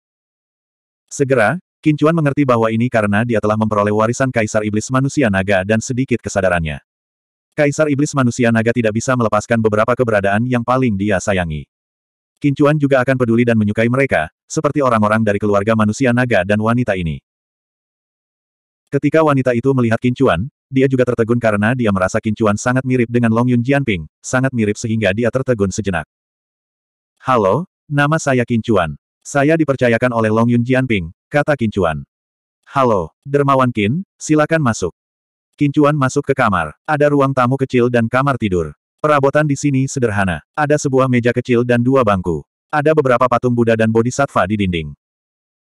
Segera, Kincuan mengerti bahwa ini karena dia telah memperoleh warisan Kaisar Iblis Manusia Naga dan sedikit kesadarannya. Kaisar Iblis Manusia Naga tidak bisa melepaskan beberapa keberadaan yang paling dia sayangi. Kincuan juga akan peduli dan menyukai mereka, seperti orang-orang dari keluarga manusia naga dan wanita ini. Ketika wanita itu melihat Kincuan, dia juga tertegun karena dia merasa Kincuan sangat mirip dengan Long Yun Jianping, sangat mirip sehingga dia tertegun sejenak. Halo, nama saya Kincuan. Saya dipercayakan oleh Long Yun Jianping, kata Kincuan. Halo, Dermawan Kin, silakan masuk. Kincuan masuk ke kamar. Ada ruang tamu kecil dan kamar tidur. Perabotan di sini sederhana. Ada sebuah meja kecil dan dua bangku. Ada beberapa patung Buddha dan Bodhisattva di dinding.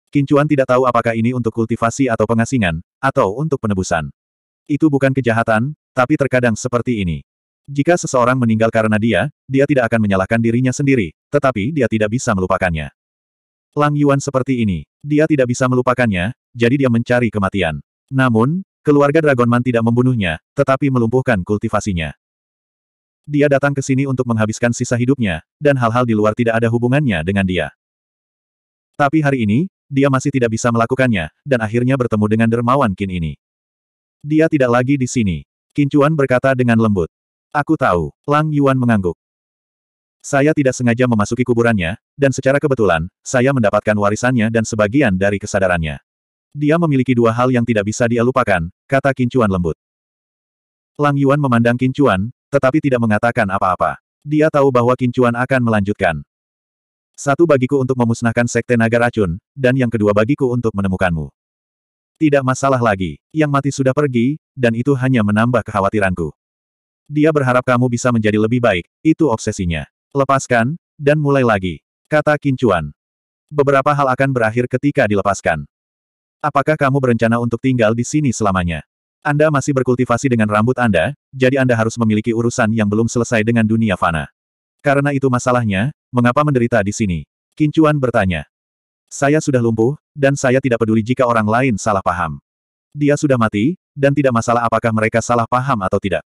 Kincuan tidak tahu apakah ini untuk kultivasi atau pengasingan, atau untuk penebusan. Itu bukan kejahatan, tapi terkadang seperti ini. Jika seseorang meninggal karena dia, dia tidak akan menyalahkan dirinya sendiri, tetapi dia tidak bisa melupakannya. Lang Yuan seperti ini. Dia tidak bisa melupakannya, jadi dia mencari kematian. Namun, keluarga Dragon Man tidak membunuhnya, tetapi melumpuhkan kultivasinya. Dia datang ke sini untuk menghabiskan sisa hidupnya, dan hal-hal di luar tidak ada hubungannya dengan dia. Tapi hari ini, dia masih tidak bisa melakukannya, dan akhirnya bertemu dengan dermawan Kin ini. Dia tidak lagi di sini. Kincuan berkata dengan lembut. Aku tahu. Lang Yuan mengangguk. Saya tidak sengaja memasuki kuburannya, dan secara kebetulan, saya mendapatkan warisannya dan sebagian dari kesadarannya. Dia memiliki dua hal yang tidak bisa dia lupakan, kata Kincuan lembut. Lang Yuan memandang Kincuan, tetapi tidak mengatakan apa-apa. Dia tahu bahwa Kincuan akan melanjutkan. Satu bagiku untuk memusnahkan Sekte Naga Racun, dan yang kedua bagiku untuk menemukanmu. Tidak masalah lagi, yang mati sudah pergi, dan itu hanya menambah kekhawatiranku. Dia berharap kamu bisa menjadi lebih baik, itu obsesinya. Lepaskan, dan mulai lagi. Kata Kincuan. Beberapa hal akan berakhir ketika dilepaskan. Apakah kamu berencana untuk tinggal di sini selamanya? Anda masih berkultivasi dengan rambut Anda, jadi Anda harus memiliki urusan yang belum selesai dengan dunia fana. Karena itu masalahnya, mengapa menderita di sini? Kincuan bertanya. Saya sudah lumpuh, dan saya tidak peduli jika orang lain salah paham. Dia sudah mati, dan tidak masalah apakah mereka salah paham atau tidak.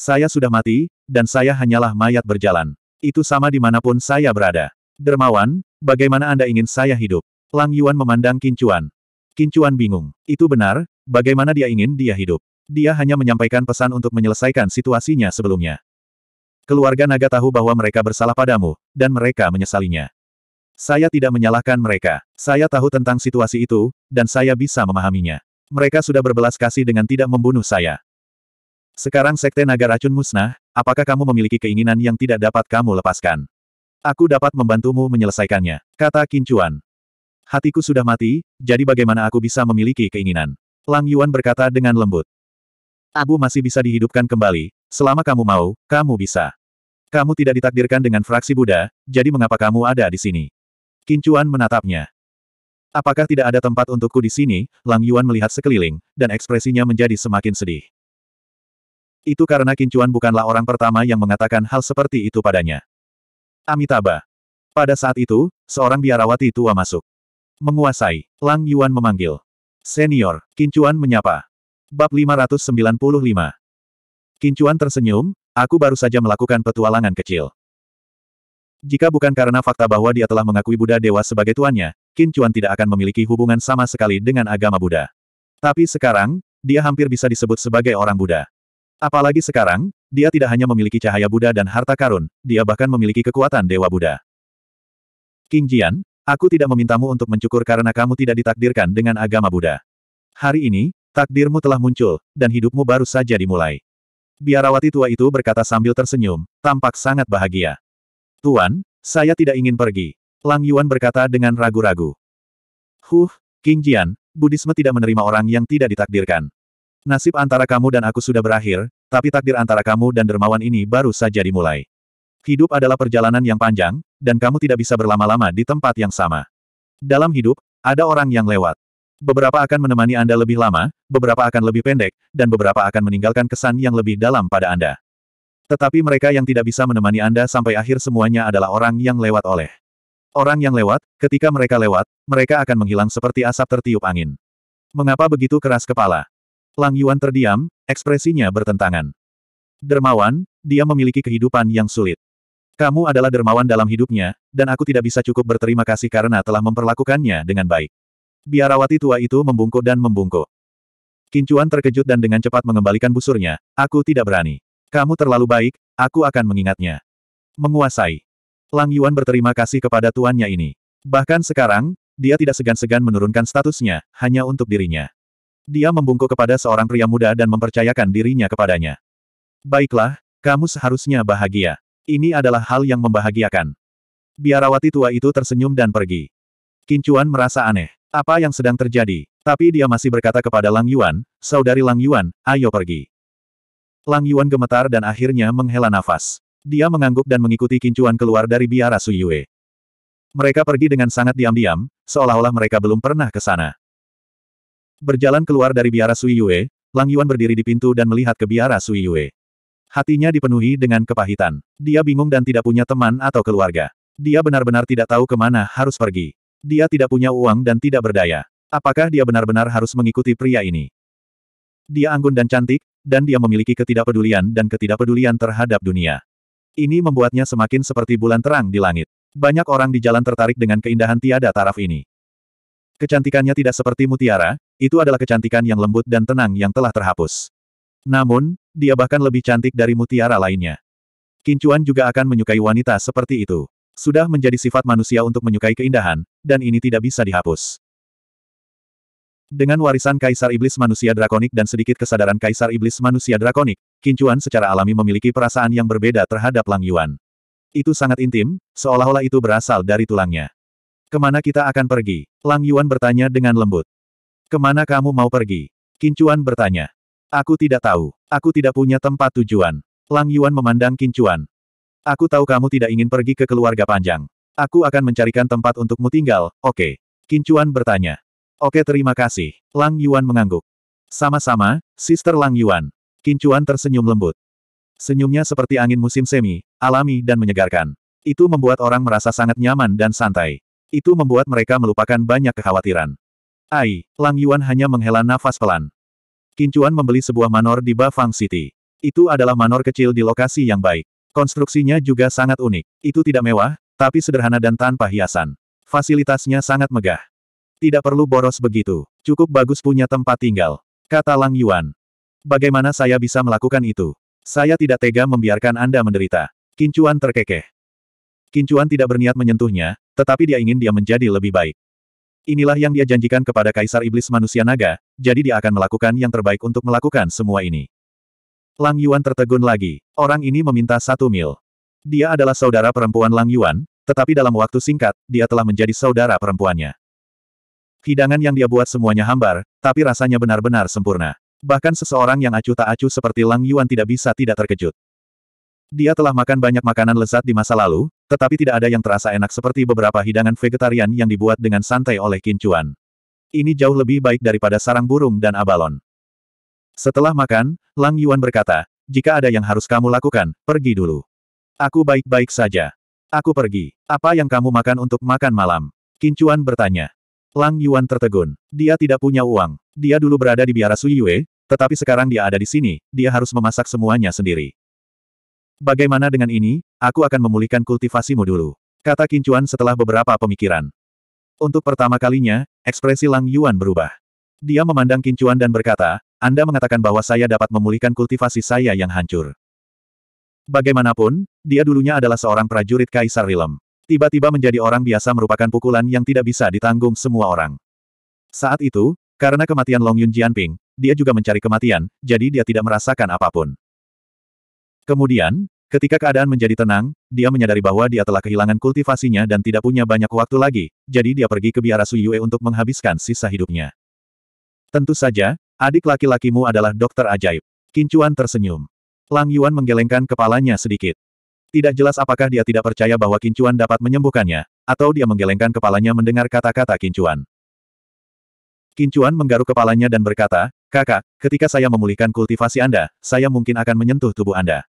Saya sudah mati, dan saya hanyalah mayat berjalan. Itu sama dimanapun saya berada. Dermawan, bagaimana Anda ingin saya hidup? Lang Yuan memandang Kincuan. Kincuan bingung. Itu benar, bagaimana dia ingin dia hidup. Dia hanya menyampaikan pesan untuk menyelesaikan situasinya sebelumnya. Keluarga naga tahu bahwa mereka bersalah padamu, dan mereka menyesalinya. Saya tidak menyalahkan mereka. Saya tahu tentang situasi itu, dan saya bisa memahaminya. Mereka sudah berbelas kasih dengan tidak membunuh saya. Sekarang Sekte Naga Racun musnah, apakah kamu memiliki keinginan yang tidak dapat kamu lepaskan? Aku dapat membantumu menyelesaikannya, kata Kincuan. Hatiku sudah mati, jadi bagaimana aku bisa memiliki keinginan? Lang Yuan berkata dengan lembut. Abu masih bisa dihidupkan kembali, selama kamu mau, kamu bisa. Kamu tidak ditakdirkan dengan fraksi Buddha, jadi mengapa kamu ada di sini? Kincuan menatapnya. Apakah tidak ada tempat untukku di sini? Lang Yuan melihat sekeliling, dan ekspresinya menjadi semakin sedih. Itu karena Kincuan bukanlah orang pertama yang mengatakan hal seperti itu padanya. Amitabha. Pada saat itu, seorang biarawati tua masuk. Menguasai, Lang Yuan memanggil. Senior, Kincuan menyapa. Bab 595. Kincuan tersenyum, aku baru saja melakukan petualangan kecil. Jika bukan karena fakta bahwa dia telah mengakui Buddha Dewa sebagai tuannya, Qin Chuan tidak akan memiliki hubungan sama sekali dengan agama Buddha. Tapi sekarang, dia hampir bisa disebut sebagai orang Buddha. Apalagi sekarang, dia tidak hanya memiliki cahaya Buddha dan harta karun, dia bahkan memiliki kekuatan Dewa Buddha. King Jian, aku tidak memintamu untuk mencukur karena kamu tidak ditakdirkan dengan agama Buddha. Hari ini, takdirmu telah muncul, dan hidupmu baru saja dimulai. Biarawati tua itu berkata sambil tersenyum, tampak sangat bahagia. Tuan, saya tidak ingin pergi. Lang Yuan berkata dengan ragu-ragu. Huh, King Jian, Budisme tidak menerima orang yang tidak ditakdirkan. Nasib antara kamu dan aku sudah berakhir, tapi takdir antara kamu dan dermawan ini baru saja dimulai. Hidup adalah perjalanan yang panjang, dan kamu tidak bisa berlama-lama di tempat yang sama. Dalam hidup, ada orang yang lewat. Beberapa akan menemani Anda lebih lama, beberapa akan lebih pendek, dan beberapa akan meninggalkan kesan yang lebih dalam pada Anda. Tetapi mereka yang tidak bisa menemani Anda sampai akhir semuanya adalah orang yang lewat oleh. Orang yang lewat, ketika mereka lewat, mereka akan menghilang seperti asap tertiup angin. Mengapa begitu keras kepala? Lang Yuan terdiam, ekspresinya bertentangan. Dermawan, dia memiliki kehidupan yang sulit. Kamu adalah dermawan dalam hidupnya, dan aku tidak bisa cukup berterima kasih karena telah memperlakukannya dengan baik. Biarawati tua itu membungkuk dan membungkuk. Kincuan terkejut dan dengan cepat mengembalikan busurnya, aku tidak berani. Kamu terlalu baik, aku akan mengingatnya. Menguasai. Lang Yuan berterima kasih kepada tuannya ini. Bahkan sekarang, dia tidak segan-segan menurunkan statusnya, hanya untuk dirinya. Dia membungkuk kepada seorang pria muda dan mempercayakan dirinya kepadanya. Baiklah, kamu seharusnya bahagia. Ini adalah hal yang membahagiakan. Biarawati tua itu tersenyum dan pergi. Kincuan merasa aneh. Apa yang sedang terjadi? Tapi dia masih berkata kepada Lang Yuan, Saudari Lang Yuan, ayo pergi. Lang Yuan gemetar dan akhirnya menghela nafas. Dia mengangguk dan mengikuti kincuan keluar dari biara Su Yue. Mereka pergi dengan sangat diam-diam, seolah-olah mereka belum pernah ke sana. Berjalan keluar dari biara Su Yue, Lang Yuan berdiri di pintu dan melihat ke biara Su Yue. Hatinya dipenuhi dengan kepahitan. Dia bingung dan tidak punya teman atau keluarga. Dia benar-benar tidak tahu kemana harus pergi. Dia tidak punya uang dan tidak berdaya. Apakah dia benar-benar harus mengikuti pria ini? Dia anggun dan cantik, dan dia memiliki ketidakpedulian dan ketidakpedulian terhadap dunia. Ini membuatnya semakin seperti bulan terang di langit. Banyak orang di jalan tertarik dengan keindahan tiada taraf ini. Kecantikannya tidak seperti mutiara, itu adalah kecantikan yang lembut dan tenang yang telah terhapus. Namun, dia bahkan lebih cantik dari mutiara lainnya. Kincuan juga akan menyukai wanita seperti itu. Sudah menjadi sifat manusia untuk menyukai keindahan, dan ini tidak bisa dihapus. Dengan warisan Kaisar Iblis Manusia Drakonik dan sedikit kesadaran Kaisar Iblis Manusia Drakonik, Kincuan secara alami memiliki perasaan yang berbeda terhadap Lang Yuan. Itu sangat intim, seolah-olah itu berasal dari tulangnya. Kemana kita akan pergi? Lang Yuan bertanya dengan lembut. Kemana kamu mau pergi? Kincuan bertanya. Aku tidak tahu. Aku tidak punya tempat tujuan. Lang Yuan memandang Kincuan. Aku tahu kamu tidak ingin pergi ke keluarga panjang. Aku akan mencarikan tempat untukmu tinggal, oke. Okay. Kincuan bertanya. Oke terima kasih. Lang Yuan mengangguk. Sama-sama, Sister Lang Yuan. Kincuan tersenyum lembut. Senyumnya seperti angin musim semi, alami dan menyegarkan. Itu membuat orang merasa sangat nyaman dan santai. Itu membuat mereka melupakan banyak kekhawatiran. Ai, Lang Yuan hanya menghela nafas pelan. Kincuan membeli sebuah manor di Bafang City. Itu adalah manor kecil di lokasi yang baik. Konstruksinya juga sangat unik. Itu tidak mewah, tapi sederhana dan tanpa hiasan. Fasilitasnya sangat megah. Tidak perlu boros begitu. Cukup bagus punya tempat tinggal. Kata Lang Yuan. Bagaimana saya bisa melakukan itu? Saya tidak tega membiarkan Anda menderita. Kincuan terkekeh. Kincuan tidak berniat menyentuhnya, tetapi dia ingin dia menjadi lebih baik. Inilah yang dia janjikan kepada Kaisar Iblis Manusia Naga, jadi dia akan melakukan yang terbaik untuk melakukan semua ini. Lang Yuan tertegun lagi. Orang ini meminta satu mil. Dia adalah saudara perempuan Lang Yuan, tetapi dalam waktu singkat, dia telah menjadi saudara perempuannya. Hidangan yang dia buat semuanya hambar, tapi rasanya benar-benar sempurna. Bahkan seseorang yang acuh tak acuh seperti Lang Yuan tidak bisa tidak terkejut. Dia telah makan banyak makanan lezat di masa lalu, tetapi tidak ada yang terasa enak seperti beberapa hidangan vegetarian yang dibuat dengan santai oleh Qin Chuan. Ini jauh lebih baik daripada sarang burung dan abalon. Setelah makan, Lang Yuan berkata, jika ada yang harus kamu lakukan, pergi dulu. Aku baik-baik saja. Aku pergi. Apa yang kamu makan untuk makan malam? Qin Chuan bertanya. Lang Yuan tertegun. Dia tidak punya uang. Dia dulu berada di biara Sui Yue, tetapi sekarang dia ada di sini, dia harus memasak semuanya sendiri. Bagaimana dengan ini, aku akan memulihkan kultivasimu dulu. Kata Kincuan setelah beberapa pemikiran. Untuk pertama kalinya, ekspresi Lang Yuan berubah. Dia memandang Kincuan dan berkata, Anda mengatakan bahwa saya dapat memulihkan kultivasi saya yang hancur. Bagaimanapun, dia dulunya adalah seorang prajurit Kaisar Rilem. Tiba-tiba menjadi orang biasa merupakan pukulan yang tidak bisa ditanggung semua orang. Saat itu, karena kematian Long Yun Jianping, dia juga mencari kematian, jadi dia tidak merasakan apapun. Kemudian, ketika keadaan menjadi tenang, dia menyadari bahwa dia telah kehilangan kultivasinya dan tidak punya banyak waktu lagi, jadi dia pergi ke biara Suyue untuk menghabiskan sisa hidupnya. Tentu saja, adik laki-lakimu adalah dokter ajaib. Kincuan tersenyum. Lang Yuan menggelengkan kepalanya sedikit. Tidak jelas apakah dia tidak percaya bahwa Kincuan dapat menyembuhkannya, atau dia menggelengkan kepalanya mendengar kata-kata Kincuan. Kincuan menggaruk kepalanya dan berkata, Kakak, ketika saya memulihkan kultivasi Anda, saya mungkin akan menyentuh tubuh Anda.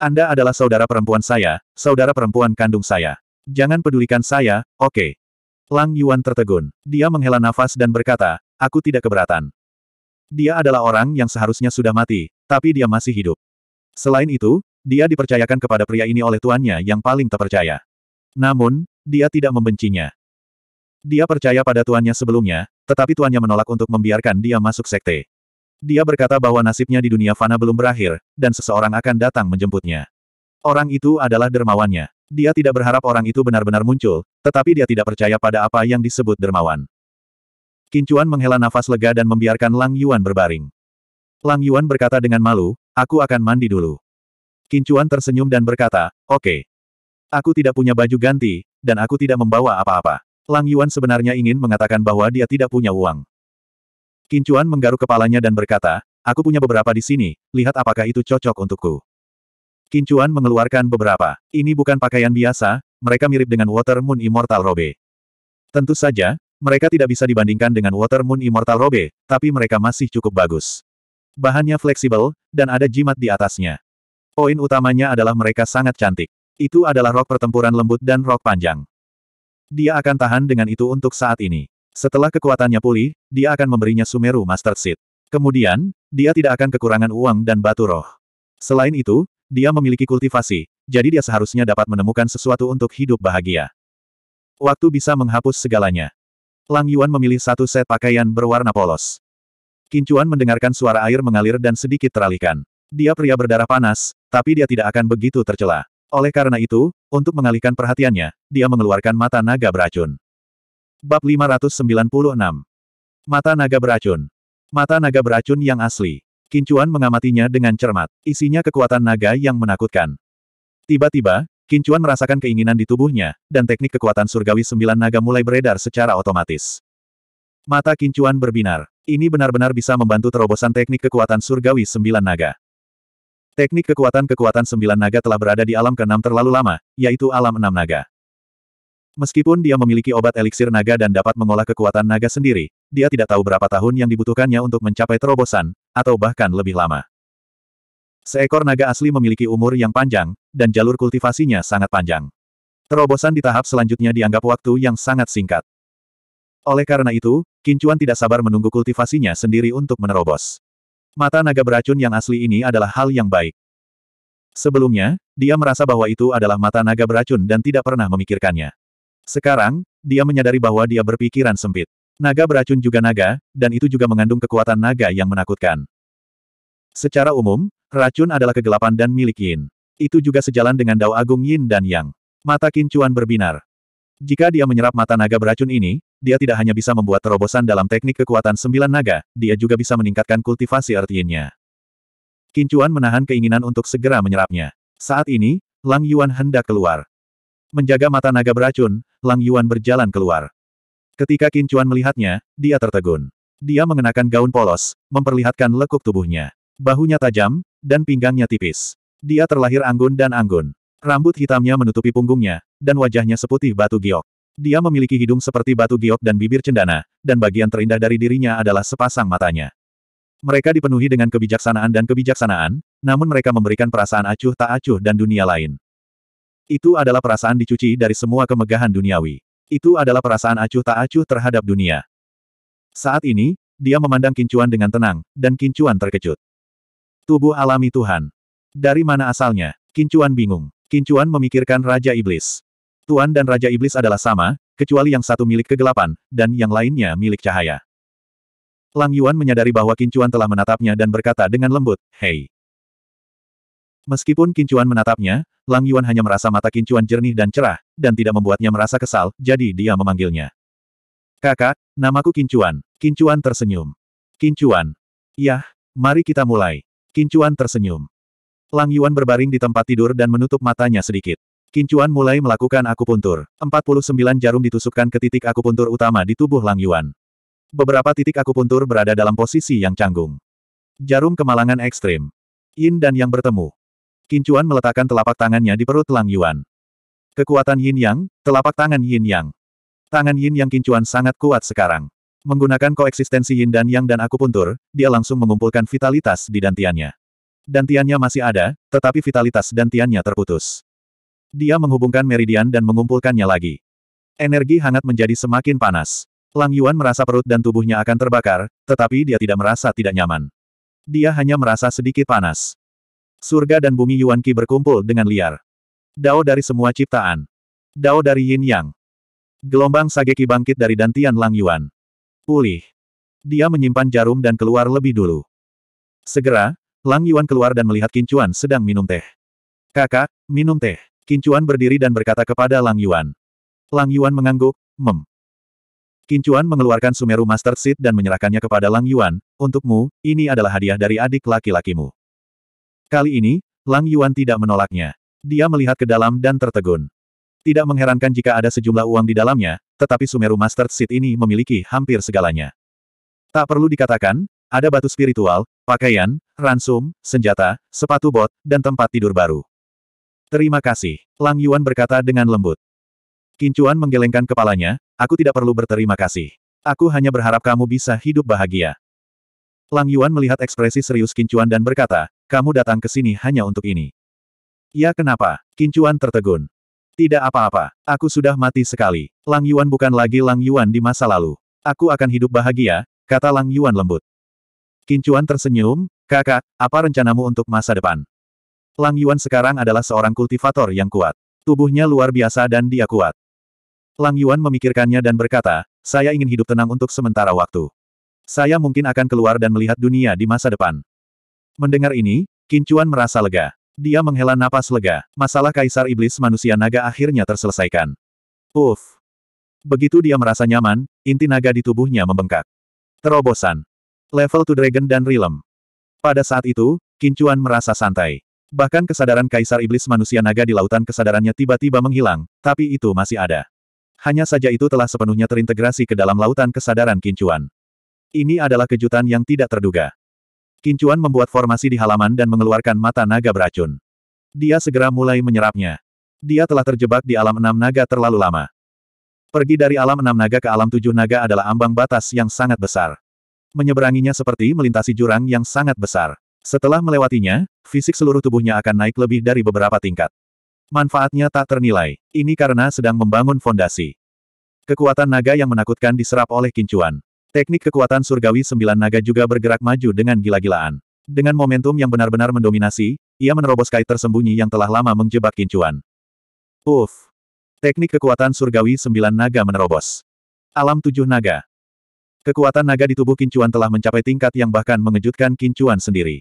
Anda adalah saudara perempuan saya, saudara perempuan kandung saya. Jangan pedulikan saya, oke. Okay. Lang Yuan tertegun. Dia menghela nafas dan berkata, aku tidak keberatan. Dia adalah orang yang seharusnya sudah mati, tapi dia masih hidup. Selain itu, dia dipercayakan kepada pria ini oleh tuannya yang paling terpercaya. Namun, dia tidak membencinya. Dia percaya pada tuannya sebelumnya, tetapi tuannya menolak untuk membiarkan dia masuk sekte. Dia berkata bahwa nasibnya di dunia fana belum berakhir, dan seseorang akan datang menjemputnya. Orang itu adalah dermawannya. Dia tidak berharap orang itu benar-benar muncul, tetapi dia tidak percaya pada apa yang disebut dermawan. Kincuan menghela nafas lega dan membiarkan Lang Yuan berbaring. Lang Yuan berkata dengan malu, aku akan mandi dulu. Kincuan tersenyum dan berkata, oke. Okay. Aku tidak punya baju ganti, dan aku tidak membawa apa-apa. Lang Yuan sebenarnya ingin mengatakan bahwa dia tidak punya uang. Kincuan menggaruk kepalanya dan berkata, aku punya beberapa di sini, lihat apakah itu cocok untukku. Kincuan mengeluarkan beberapa. Ini bukan pakaian biasa, mereka mirip dengan Water Moon Immortal Robe. Tentu saja, mereka tidak bisa dibandingkan dengan Water Moon Immortal Robe, tapi mereka masih cukup bagus. Bahannya fleksibel, dan ada jimat di atasnya. Poin utamanya adalah mereka sangat cantik. Itu adalah rok pertempuran lembut dan rok panjang. Dia akan tahan dengan itu untuk saat ini. Setelah kekuatannya pulih, dia akan memberinya Sumeru Master Seed. Kemudian, dia tidak akan kekurangan uang dan batu roh. Selain itu, dia memiliki kultivasi, jadi dia seharusnya dapat menemukan sesuatu untuk hidup bahagia. Waktu bisa menghapus segalanya. Lang Yuan memilih satu set pakaian berwarna polos. Kincuan mendengarkan suara air mengalir dan sedikit teralihkan. Dia pria berdarah panas, tapi dia tidak akan begitu tercela. Oleh karena itu, untuk mengalihkan perhatiannya, dia mengeluarkan mata naga beracun. Bab 596 Mata naga beracun Mata naga beracun yang asli. Kincuan mengamatinya dengan cermat. Isinya kekuatan naga yang menakutkan. Tiba-tiba, Kincuan merasakan keinginan di tubuhnya, dan teknik kekuatan surgawi sembilan naga mulai beredar secara otomatis. Mata Kincuan berbinar. Ini benar-benar bisa membantu terobosan teknik kekuatan surgawi sembilan naga. Teknik kekuatan-kekuatan sembilan naga telah berada di alam keenam terlalu lama, yaitu alam enam naga. Meskipun dia memiliki obat eliksir naga dan dapat mengolah kekuatan naga sendiri, dia tidak tahu berapa tahun yang dibutuhkannya untuk mencapai terobosan, atau bahkan lebih lama. Seekor naga asli memiliki umur yang panjang, dan jalur kultivasinya sangat panjang. Terobosan di tahap selanjutnya dianggap waktu yang sangat singkat. Oleh karena itu, Kincuan tidak sabar menunggu kultivasinya sendiri untuk menerobos. Mata naga beracun yang asli ini adalah hal yang baik. Sebelumnya, dia merasa bahwa itu adalah mata naga beracun dan tidak pernah memikirkannya. Sekarang, dia menyadari bahwa dia berpikiran sempit. Naga beracun juga naga, dan itu juga mengandung kekuatan naga yang menakutkan. Secara umum, racun adalah kegelapan dan milik Yin. Itu juga sejalan dengan Dao Agung Yin dan Yang. Mata Kincuan berbinar. Jika dia menyerap mata naga beracun ini, dia tidak hanya bisa membuat terobosan dalam teknik kekuatan sembilan naga, dia juga bisa meningkatkan kultivasi artinya. Kincuan menahan keinginan untuk segera menyerapnya. Saat ini, Lang Yuan hendak keluar. Menjaga mata naga beracun, Lang Yuan berjalan keluar. Ketika Kincuan melihatnya, dia tertegun. Dia mengenakan gaun polos, memperlihatkan lekuk tubuhnya. Bahunya tajam, dan pinggangnya tipis. Dia terlahir anggun dan anggun. Rambut hitamnya menutupi punggungnya, dan wajahnya seputih batu giok. Dia memiliki hidung seperti batu giok dan bibir cendana, dan bagian terindah dari dirinya adalah sepasang matanya. Mereka dipenuhi dengan kebijaksanaan dan kebijaksanaan, namun mereka memberikan perasaan acuh tak acuh dan dunia lain. Itu adalah perasaan dicuci dari semua kemegahan duniawi. Itu adalah perasaan acuh tak acuh terhadap dunia. Saat ini, dia memandang kincuan dengan tenang, dan kincuan terkejut. Tubuh alami Tuhan. Dari mana asalnya? Kincuan bingung. Kincuan memikirkan Raja Iblis. Tuan dan Raja Iblis adalah sama, kecuali yang satu milik kegelapan, dan yang lainnya milik cahaya. Lang Yuan menyadari bahwa Kincuan telah menatapnya dan berkata dengan lembut, Hei! Meskipun Kincuan menatapnya, Lang Yuan hanya merasa mata Kincuan jernih dan cerah, dan tidak membuatnya merasa kesal, jadi dia memanggilnya. Kakak, namaku Kincuan. Kincuan tersenyum. Kincuan. Yah, mari kita mulai. Kincuan tersenyum. Lang Yuan berbaring di tempat tidur dan menutup matanya sedikit. Kincuan mulai melakukan akupuntur. 49 jarum ditusukkan ke titik akupuntur utama di tubuh Lang Yuan. Beberapa titik akupuntur berada dalam posisi yang canggung. Jarum kemalangan ekstrim. Yin dan Yang bertemu. Kincuan meletakkan telapak tangannya di perut Lang Yuan. Kekuatan Yin Yang, telapak tangan Yin Yang. Tangan Yin Yang Kincuan sangat kuat sekarang. Menggunakan koeksistensi Yin dan Yang dan akupuntur, dia langsung mengumpulkan vitalitas di dantiannya dantiannya masih ada, tetapi vitalitas dantiannya terputus. Dia menghubungkan meridian dan mengumpulkannya lagi. Energi hangat menjadi semakin panas. Lang Yuan merasa perut dan tubuhnya akan terbakar, tetapi dia tidak merasa tidak nyaman. Dia hanya merasa sedikit panas. Surga dan bumi Yuan Qi berkumpul dengan liar. Dao dari semua ciptaan. Dao dari Yin Yang. Gelombang Sageki bangkit dari dantian Lang Yuan. Pulih. Dia menyimpan jarum dan keluar lebih dulu. Segera, Lang Yuan keluar dan melihat Kincuan sedang minum teh. Kakak, minum teh. Kincuan berdiri dan berkata kepada Lang Yuan. Lang Yuan mengangguk, mem. Kincuan mengeluarkan Sumeru Master Seed dan menyerahkannya kepada Lang Yuan, untukmu, ini adalah hadiah dari adik laki-lakimu. Kali ini, Lang Yuan tidak menolaknya. Dia melihat ke dalam dan tertegun. Tidak mengherankan jika ada sejumlah uang di dalamnya, tetapi Sumeru Master Seed ini memiliki hampir segalanya. Tak perlu dikatakan, ada batu spiritual, pakaian, ransum, senjata, sepatu bot, dan tempat tidur baru. Terima kasih, Lang Yuan berkata dengan lembut. Kincuan menggelengkan kepalanya, aku tidak perlu berterima kasih. Aku hanya berharap kamu bisa hidup bahagia. Lang Yuan melihat ekspresi serius Kincuan dan berkata, kamu datang ke sini hanya untuk ini. Ya kenapa? Kincuan tertegun. Tidak apa-apa, aku sudah mati sekali. Lang Yuan bukan lagi Lang Yuan di masa lalu. Aku akan hidup bahagia, kata Lang Yuan lembut. Kincuan tersenyum, Kakak, apa rencanamu untuk masa depan? Lang Yuan sekarang adalah seorang kultivator yang kuat. Tubuhnya luar biasa dan dia kuat. Lang Yuan memikirkannya dan berkata, saya ingin hidup tenang untuk sementara waktu. Saya mungkin akan keluar dan melihat dunia di masa depan. Mendengar ini, Kincuan merasa lega. Dia menghela napas lega. Masalah Kaisar Iblis manusia naga akhirnya terselesaikan. Uff. Begitu dia merasa nyaman, inti naga di tubuhnya membengkak. Terobosan. Level to Dragon dan Realm. Pada saat itu, Kincuan merasa santai. Bahkan kesadaran Kaisar Iblis Manusia Naga di lautan kesadarannya tiba-tiba menghilang, tapi itu masih ada. Hanya saja itu telah sepenuhnya terintegrasi ke dalam lautan kesadaran Kincuan. Ini adalah kejutan yang tidak terduga. Kincuan membuat formasi di halaman dan mengeluarkan mata naga beracun. Dia segera mulai menyerapnya. Dia telah terjebak di alam enam naga terlalu lama. Pergi dari alam enam naga ke alam tujuh naga adalah ambang batas yang sangat besar menyeberanginya seperti melintasi jurang yang sangat besar. Setelah melewatinya, fisik seluruh tubuhnya akan naik lebih dari beberapa tingkat. Manfaatnya tak ternilai. Ini karena sedang membangun fondasi. Kekuatan naga yang menakutkan diserap oleh kincuan. Teknik kekuatan surgawi sembilan naga juga bergerak maju dengan gila-gilaan. Dengan momentum yang benar-benar mendominasi, ia menerobos kait tersembunyi yang telah lama menjebak kincuan. Uff! Teknik kekuatan surgawi sembilan naga menerobos. Alam tujuh naga. Kekuatan naga di tubuh Kincuan telah mencapai tingkat yang bahkan mengejutkan Kincuan sendiri.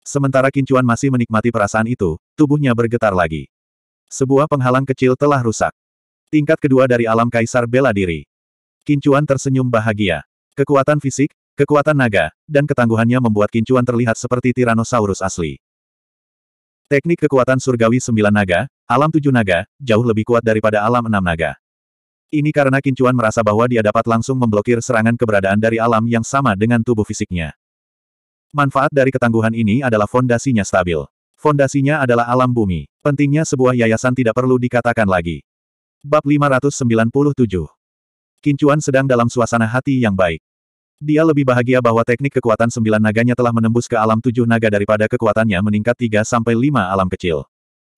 Sementara Kincuan masih menikmati perasaan itu, tubuhnya bergetar lagi. Sebuah penghalang kecil telah rusak. Tingkat kedua dari alam kaisar bela diri. Kincuan tersenyum bahagia. Kekuatan fisik, kekuatan naga, dan ketangguhannya membuat Kincuan terlihat seperti Tyrannosaurus asli. Teknik kekuatan surgawi sembilan naga, alam tujuh naga, jauh lebih kuat daripada alam enam naga. Ini karena Kincuan merasa bahwa dia dapat langsung memblokir serangan keberadaan dari alam yang sama dengan tubuh fisiknya. Manfaat dari ketangguhan ini adalah fondasinya stabil. Fondasinya adalah alam bumi. Pentingnya sebuah yayasan tidak perlu dikatakan lagi. Bab 597 Kincuan sedang dalam suasana hati yang baik. Dia lebih bahagia bahwa teknik kekuatan sembilan naganya telah menembus ke alam tujuh naga daripada kekuatannya meningkat tiga sampai lima alam kecil.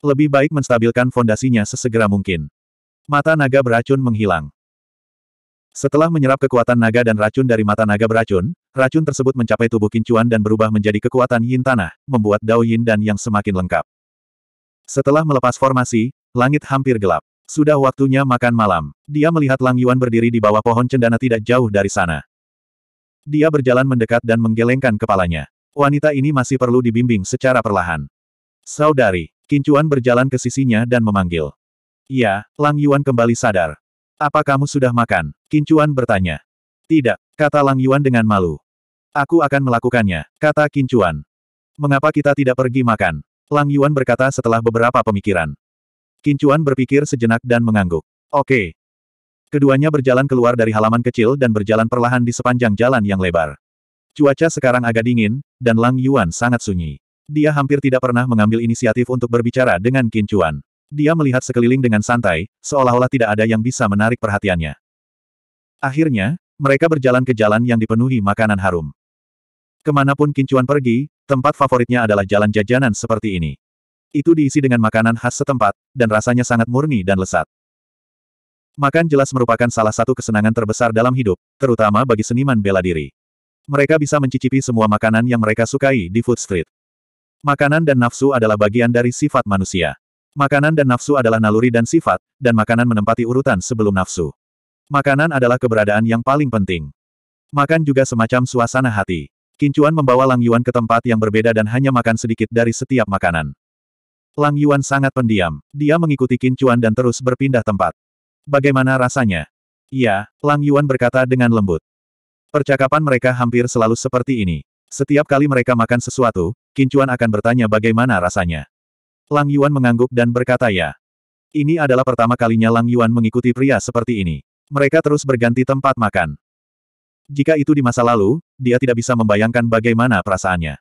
Lebih baik menstabilkan fondasinya sesegera mungkin. Mata naga beracun menghilang. Setelah menyerap kekuatan naga dan racun dari mata naga beracun, racun tersebut mencapai tubuh Kincuan dan berubah menjadi kekuatan yin tanah, membuat Dao Yin dan yang semakin lengkap. Setelah melepas formasi, langit hampir gelap. Sudah waktunya makan malam. Dia melihat Lang Yuan berdiri di bawah pohon cendana tidak jauh dari sana. Dia berjalan mendekat dan menggelengkan kepalanya. Wanita ini masih perlu dibimbing secara perlahan. Saudari, Kincuan berjalan ke sisinya dan memanggil. Iya, Lang Yuan kembali sadar. Apa kamu sudah makan? Kincuan bertanya. Tidak, kata Lang Yuan dengan malu. Aku akan melakukannya, kata Kincuan. Mengapa kita tidak pergi makan? Lang Yuan berkata setelah beberapa pemikiran. Kincuan berpikir sejenak dan mengangguk. Oke. Keduanya berjalan keluar dari halaman kecil dan berjalan perlahan di sepanjang jalan yang lebar. Cuaca sekarang agak dingin, dan Lang Yuan sangat sunyi. Dia hampir tidak pernah mengambil inisiatif untuk berbicara dengan Kincuan. Dia melihat sekeliling dengan santai, seolah-olah tidak ada yang bisa menarik perhatiannya. Akhirnya, mereka berjalan ke jalan yang dipenuhi makanan harum. Kemanapun Kincuan pergi, tempat favoritnya adalah jalan jajanan seperti ini. Itu diisi dengan makanan khas setempat, dan rasanya sangat murni dan lesat. Makan jelas merupakan salah satu kesenangan terbesar dalam hidup, terutama bagi seniman bela diri. Mereka bisa mencicipi semua makanan yang mereka sukai di food street. Makanan dan nafsu adalah bagian dari sifat manusia. Makanan dan nafsu adalah naluri dan sifat, dan makanan menempati urutan sebelum nafsu. Makanan adalah keberadaan yang paling penting. Makan juga semacam suasana hati. Kincuan membawa Lang Yuan ke tempat yang berbeda dan hanya makan sedikit dari setiap makanan. Lang Yuan sangat pendiam. Dia mengikuti Kincuan dan terus berpindah tempat. Bagaimana rasanya? Iya, Lang Yuan berkata dengan lembut. Percakapan mereka hampir selalu seperti ini. Setiap kali mereka makan sesuatu, Kincuan akan bertanya bagaimana rasanya. Lang Yuan mengangguk dan berkata ya. Ini adalah pertama kalinya Lang Yuan mengikuti pria seperti ini. Mereka terus berganti tempat makan. Jika itu di masa lalu, dia tidak bisa membayangkan bagaimana perasaannya.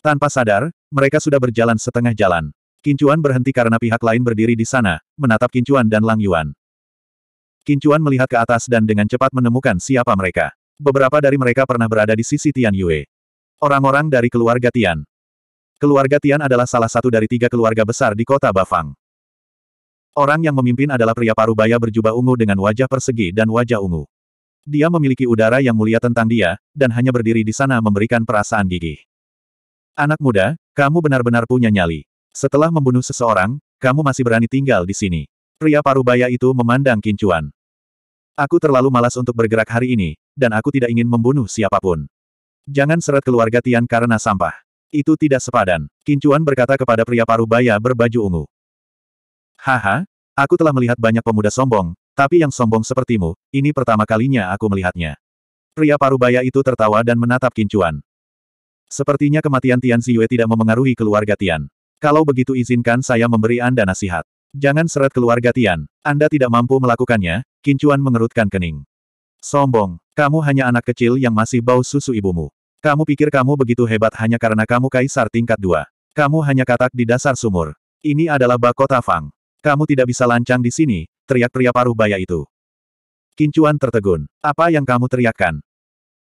Tanpa sadar, mereka sudah berjalan setengah jalan. Kincuan berhenti karena pihak lain berdiri di sana, menatap Kincuan dan Lang Yuan. Kincuan melihat ke atas dan dengan cepat menemukan siapa mereka. Beberapa dari mereka pernah berada di sisi Tian Yue. Orang-orang dari keluarga Tian. Keluarga Tian adalah salah satu dari tiga keluarga besar di kota Bafang. Orang yang memimpin adalah pria parubaya berjubah ungu dengan wajah persegi dan wajah ungu. Dia memiliki udara yang mulia tentang dia, dan hanya berdiri di sana memberikan perasaan gigih. Anak muda, kamu benar-benar punya nyali. Setelah membunuh seseorang, kamu masih berani tinggal di sini. Pria parubaya itu memandang kincuan. Aku terlalu malas untuk bergerak hari ini, dan aku tidak ingin membunuh siapapun. Jangan seret keluarga Tian karena sampah. Itu tidak sepadan. Kincuan berkata kepada pria paruh baya berbaju ungu. Haha, aku telah melihat banyak pemuda sombong, tapi yang sombong sepertimu, ini pertama kalinya aku melihatnya. Pria paruh baya itu tertawa dan menatap Kincuan. Sepertinya kematian Tian Ziyue tidak memengaruhi keluarga Tian. Kalau begitu izinkan saya memberi Anda nasihat. Jangan seret keluarga Tian. Anda tidak mampu melakukannya, Kincuan mengerutkan kening. Sombong, kamu hanya anak kecil yang masih bau susu ibumu. Kamu pikir kamu begitu hebat hanya karena kamu kaisar tingkat dua. Kamu hanya katak di dasar sumur. Ini adalah bako tafang. Kamu tidak bisa lancang di sini, teriak pria paruh baya itu. Kincuan tertegun. Apa yang kamu teriakkan?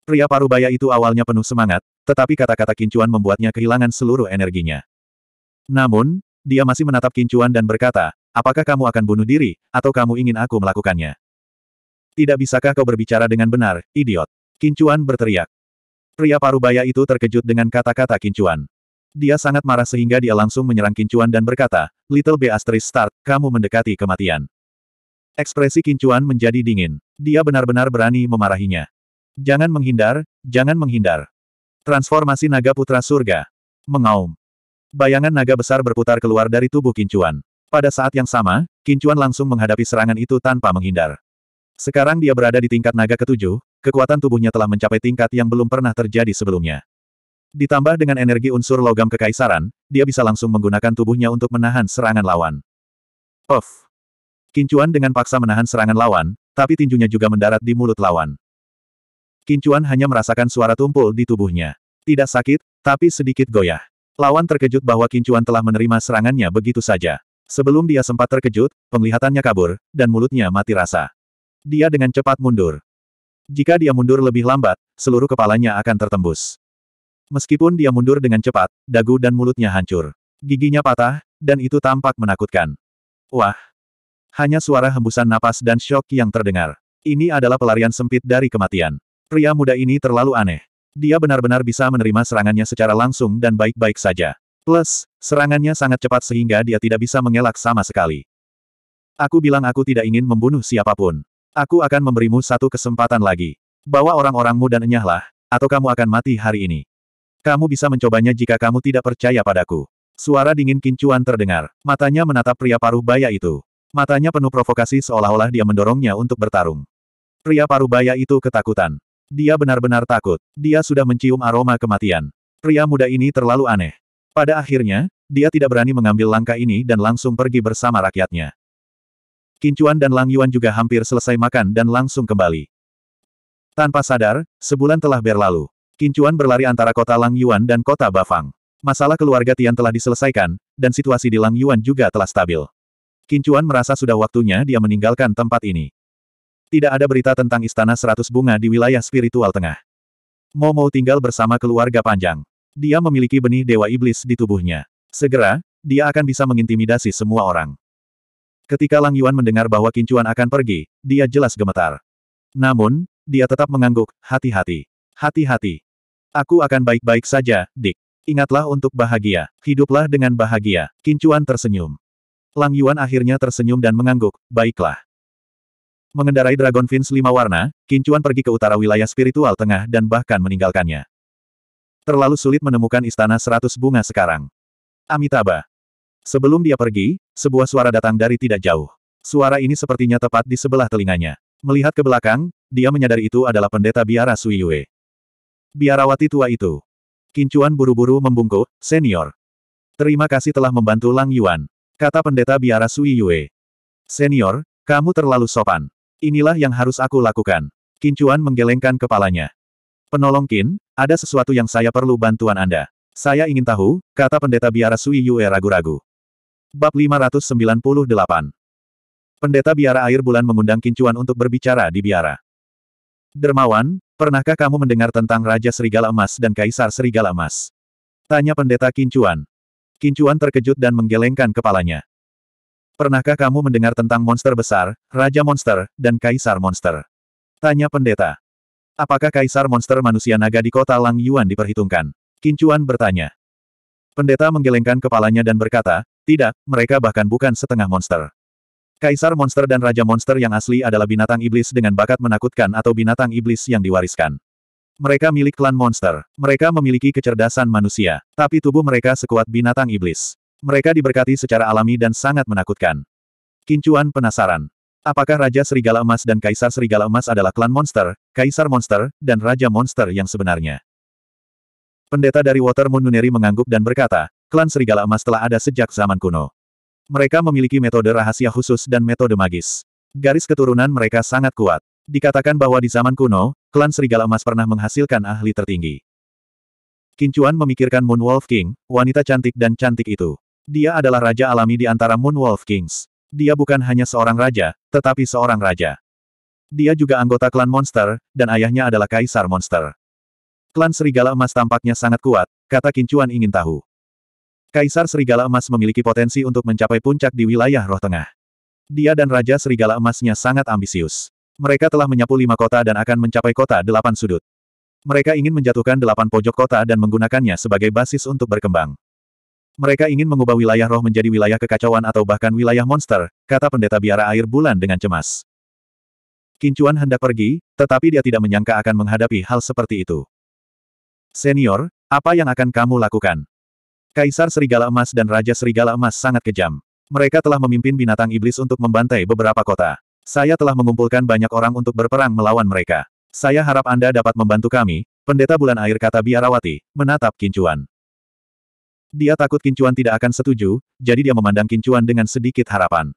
Pria paruh baya itu awalnya penuh semangat, tetapi kata-kata Kincuan membuatnya kehilangan seluruh energinya. Namun, dia masih menatap Kincuan dan berkata, apakah kamu akan bunuh diri, atau kamu ingin aku melakukannya? Tidak bisakah kau berbicara dengan benar, idiot? Kincuan berteriak. Pria parubaya itu terkejut dengan kata-kata Kincuan. Dia sangat marah sehingga dia langsung menyerang Kincuan dan berkata, Little B asterisk start, kamu mendekati kematian. Ekspresi Kincuan menjadi dingin. Dia benar-benar berani memarahinya. Jangan menghindar, jangan menghindar. Transformasi naga putra surga. Mengaum. Bayangan naga besar berputar keluar dari tubuh Kincuan. Pada saat yang sama, Kincuan langsung menghadapi serangan itu tanpa menghindar. Sekarang dia berada di tingkat naga ketujuh, kekuatan tubuhnya telah mencapai tingkat yang belum pernah terjadi sebelumnya. Ditambah dengan energi unsur logam kekaisaran, dia bisa langsung menggunakan tubuhnya untuk menahan serangan lawan. Of! Kincuan dengan paksa menahan serangan lawan, tapi tinjunya juga mendarat di mulut lawan. Kincuan hanya merasakan suara tumpul di tubuhnya. Tidak sakit, tapi sedikit goyah. Lawan terkejut bahwa Kincuan telah menerima serangannya begitu saja. Sebelum dia sempat terkejut, penglihatannya kabur, dan mulutnya mati rasa. Dia dengan cepat mundur. Jika dia mundur lebih lambat, seluruh kepalanya akan tertembus. Meskipun dia mundur dengan cepat, dagu dan mulutnya hancur. Giginya patah, dan itu tampak menakutkan. Wah! Hanya suara hembusan napas dan shock yang terdengar. Ini adalah pelarian sempit dari kematian. Pria muda ini terlalu aneh. Dia benar-benar bisa menerima serangannya secara langsung dan baik-baik saja. Plus, serangannya sangat cepat sehingga dia tidak bisa mengelak sama sekali. Aku bilang aku tidak ingin membunuh siapapun. Aku akan memberimu satu kesempatan lagi. Bawa orang-orangmu dan enyahlah, atau kamu akan mati hari ini. Kamu bisa mencobanya jika kamu tidak percaya padaku. Suara dingin kincuan terdengar. Matanya menatap pria paruh baya itu. Matanya penuh provokasi seolah-olah dia mendorongnya untuk bertarung. Pria paruh baya itu ketakutan. Dia benar-benar takut. Dia sudah mencium aroma kematian. Pria muda ini terlalu aneh. Pada akhirnya, dia tidak berani mengambil langkah ini dan langsung pergi bersama rakyatnya. Kincuan dan Lang Yuan juga hampir selesai makan dan langsung kembali. Tanpa sadar, sebulan telah berlalu. Kincuan berlari antara kota Lang Yuan dan kota Bafang. Masalah keluarga Tian telah diselesaikan, dan situasi di Lang Yuan juga telah stabil. Kincuan merasa sudah waktunya dia meninggalkan tempat ini. Tidak ada berita tentang Istana Seratus Bunga di wilayah spiritual tengah. Momo tinggal bersama keluarga panjang. Dia memiliki benih Dewa Iblis di tubuhnya. Segera, dia akan bisa mengintimidasi semua orang. Ketika Lang Yuan mendengar bahwa Kincuan akan pergi, dia jelas gemetar. Namun, dia tetap mengangguk, hati-hati. Hati-hati. Aku akan baik-baik saja, Dik. Ingatlah untuk bahagia, hiduplah dengan bahagia. Kincuan tersenyum. Lang Yuan akhirnya tersenyum dan mengangguk, baiklah. Mengendarai Dragon Fins lima warna, Kincuan pergi ke utara wilayah spiritual tengah dan bahkan meninggalkannya. Terlalu sulit menemukan istana seratus bunga sekarang. Amitabha, Sebelum dia pergi, sebuah suara datang dari tidak jauh. Suara ini sepertinya tepat di sebelah telinganya. Melihat ke belakang, dia menyadari itu adalah pendeta biara Suiyue. Biarawati tua itu. Kincuan buru-buru membungkuk, senior. Terima kasih telah membantu Lang Yuan. Kata pendeta biara Yue. Senior, kamu terlalu sopan. Inilah yang harus aku lakukan. Kincuan menggelengkan kepalanya. Penolong Kin, ada sesuatu yang saya perlu bantuan Anda. Saya ingin tahu, kata pendeta biara Sui Yue ragu-ragu. Bab 598 Pendeta Biara Air Bulan mengundang Kincuan untuk berbicara di Biara. Dermawan, pernahkah kamu mendengar tentang Raja Serigala Emas dan Kaisar Serigala Emas? Tanya Pendeta Kincuan. Kincuan terkejut dan menggelengkan kepalanya. Pernahkah kamu mendengar tentang monster besar, Raja Monster, dan Kaisar Monster? Tanya pendeta. Apakah Kaisar Monster manusia naga di kota Lang Yuan diperhitungkan? Kincuan bertanya. Pendeta menggelengkan kepalanya dan berkata, tidak, mereka bahkan bukan setengah monster. Kaisar monster dan raja monster yang asli adalah binatang iblis dengan bakat menakutkan atau binatang iblis yang diwariskan. Mereka milik klan monster. Mereka memiliki kecerdasan manusia, tapi tubuh mereka sekuat binatang iblis. Mereka diberkati secara alami dan sangat menakutkan. Kincuan penasaran. Apakah Raja Serigala Emas dan Kaisar Serigala Emas adalah klan monster, Kaisar Monster, dan Raja Monster yang sebenarnya? Pendeta dari Water Moon Nuneri mengangguk dan berkata, klan Serigala Emas telah ada sejak zaman kuno. Mereka memiliki metode rahasia khusus dan metode magis. Garis keturunan mereka sangat kuat. Dikatakan bahwa di zaman kuno, klan Serigala Emas pernah menghasilkan ahli tertinggi. Kincuan memikirkan Moon Wolf King, wanita cantik dan cantik itu. Dia adalah raja alami di antara Moon Wolf Kings. Dia bukan hanya seorang raja, tetapi seorang raja. Dia juga anggota klan monster, dan ayahnya adalah kaisar monster. Klan Serigala Emas tampaknya sangat kuat, kata Kincuan ingin tahu. Kaisar Serigala Emas memiliki potensi untuk mencapai puncak di wilayah Roh Tengah. Dia dan Raja Serigala Emasnya sangat ambisius. Mereka telah menyapu lima kota dan akan mencapai kota delapan sudut. Mereka ingin menjatuhkan delapan pojok kota dan menggunakannya sebagai basis untuk berkembang. Mereka ingin mengubah wilayah roh menjadi wilayah kekacauan atau bahkan wilayah monster, kata pendeta biara air bulan dengan cemas. Kincuan hendak pergi, tetapi dia tidak menyangka akan menghadapi hal seperti itu. Senior, apa yang akan kamu lakukan? Kaisar Serigala Emas dan Raja Serigala Emas sangat kejam. Mereka telah memimpin binatang iblis untuk membantai beberapa kota. Saya telah mengumpulkan banyak orang untuk berperang melawan mereka. Saya harap Anda dapat membantu kami, Pendeta Bulan Air kata Biarawati, menatap Kincuan. Dia takut Kincuan tidak akan setuju, jadi dia memandang Kincuan dengan sedikit harapan.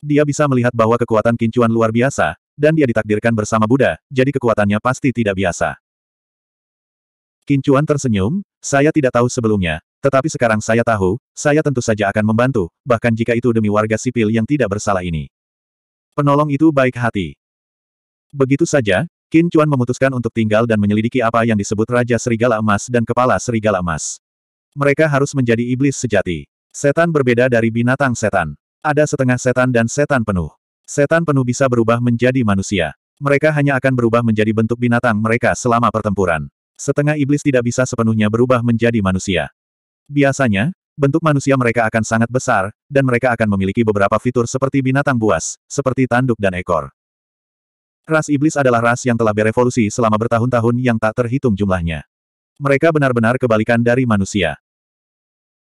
Dia bisa melihat bahwa kekuatan Kincuan luar biasa, dan dia ditakdirkan bersama Buddha, jadi kekuatannya pasti tidak biasa. Kincuan tersenyum, saya tidak tahu sebelumnya, tetapi sekarang saya tahu, saya tentu saja akan membantu, bahkan jika itu demi warga sipil yang tidak bersalah ini. Penolong itu baik hati. Begitu saja, Qin Chuan memutuskan untuk tinggal dan menyelidiki apa yang disebut Raja Serigala Emas dan Kepala Serigala Emas. Mereka harus menjadi iblis sejati. Setan berbeda dari binatang setan. Ada setengah setan dan setan penuh. Setan penuh bisa berubah menjadi manusia. Mereka hanya akan berubah menjadi bentuk binatang mereka selama pertempuran. Setengah iblis tidak bisa sepenuhnya berubah menjadi manusia. Biasanya, bentuk manusia mereka akan sangat besar, dan mereka akan memiliki beberapa fitur seperti binatang buas, seperti tanduk dan ekor. Ras iblis adalah ras yang telah berevolusi selama bertahun-tahun yang tak terhitung jumlahnya. Mereka benar-benar kebalikan dari manusia.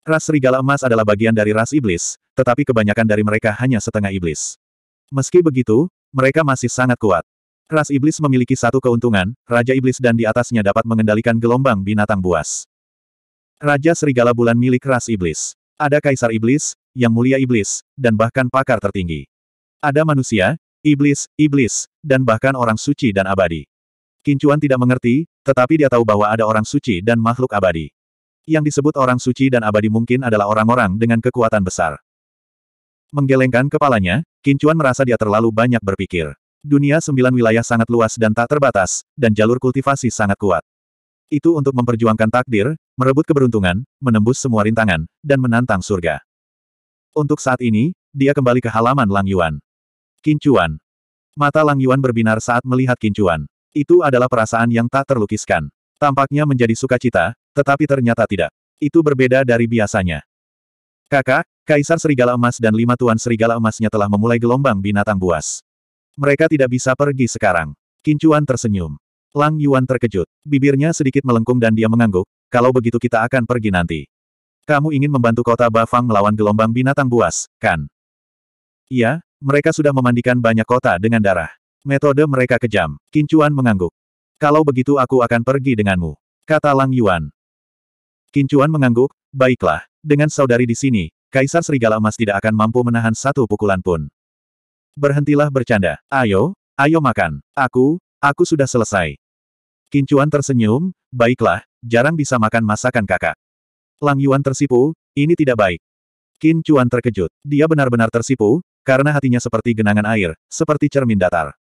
Ras serigala emas adalah bagian dari ras iblis, tetapi kebanyakan dari mereka hanya setengah iblis. Meski begitu, mereka masih sangat kuat. Ras iblis memiliki satu keuntungan, Raja Iblis dan di atasnya dapat mengendalikan gelombang binatang buas. Raja Serigala Bulan milik ras iblis. Ada Kaisar Iblis, Yang Mulia Iblis, dan bahkan pakar tertinggi. Ada manusia, iblis, iblis, dan bahkan orang suci dan abadi. Kincuan tidak mengerti, tetapi dia tahu bahwa ada orang suci dan makhluk abadi. Yang disebut orang suci dan abadi mungkin adalah orang-orang dengan kekuatan besar. Menggelengkan kepalanya, Kincuan merasa dia terlalu banyak berpikir. Dunia sembilan wilayah sangat luas dan tak terbatas, dan jalur kultivasi sangat kuat. Itu untuk memperjuangkan takdir, merebut keberuntungan, menembus semua rintangan, dan menantang surga. Untuk saat ini, dia kembali ke halaman Lang Yuan. Kincuan. Mata Lang Yuan berbinar saat melihat Kincuan. Itu adalah perasaan yang tak terlukiskan. Tampaknya menjadi sukacita, tetapi ternyata tidak. Itu berbeda dari biasanya. Kakak, Kaisar Serigala Emas dan lima tuan Serigala Emasnya telah memulai gelombang binatang buas. Mereka tidak bisa pergi sekarang. Kincuan tersenyum. Lang Yuan terkejut. Bibirnya sedikit melengkung dan dia mengangguk, kalau begitu kita akan pergi nanti. Kamu ingin membantu kota Bafang melawan gelombang binatang buas, kan? Iya, mereka sudah memandikan banyak kota dengan darah. Metode mereka kejam. Kincuan mengangguk. Kalau begitu aku akan pergi denganmu. Kata Lang Yuan. Kincuan mengangguk, baiklah, dengan saudari di sini, Kaisar Serigala Emas tidak akan mampu menahan satu pukulan pun. Berhentilah bercanda. Ayo, ayo makan. Aku, aku sudah selesai. Kincuan tersenyum, baiklah, jarang bisa makan masakan kakak. Lang Yuan tersipu, ini tidak baik. Kincuan terkejut. Dia benar-benar tersipu, karena hatinya seperti genangan air, seperti cermin datar.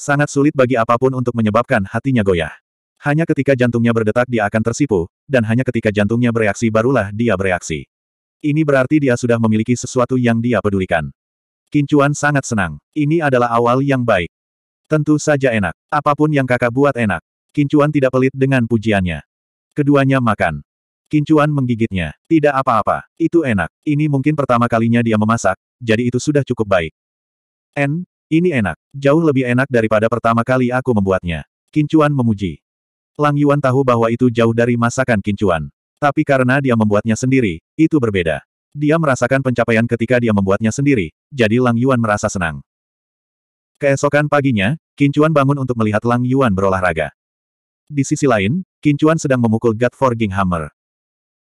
Sangat sulit bagi apapun untuk menyebabkan hatinya goyah. Hanya ketika jantungnya berdetak dia akan tersipu, dan hanya ketika jantungnya bereaksi barulah dia bereaksi. Ini berarti dia sudah memiliki sesuatu yang dia pedulikan. Kincuan sangat senang. Ini adalah awal yang baik. Tentu saja enak. Apapun yang kakak buat enak. Kincuan tidak pelit dengan pujiannya. Keduanya makan. Kincuan menggigitnya. Tidak apa-apa. Itu enak. Ini mungkin pertama kalinya dia memasak, jadi itu sudah cukup baik. N, ini enak. Jauh lebih enak daripada pertama kali aku membuatnya. Kincuan memuji. Lang Yuan tahu bahwa itu jauh dari masakan Kincuan. Tapi karena dia membuatnya sendiri, itu berbeda. Dia merasakan pencapaian ketika dia membuatnya sendiri, jadi Lang Yuan merasa senang. Keesokan paginya, Kincuan bangun untuk melihat Lang Yuan berolahraga. Di sisi lain, Kincuan sedang memukul God Forging Hammer.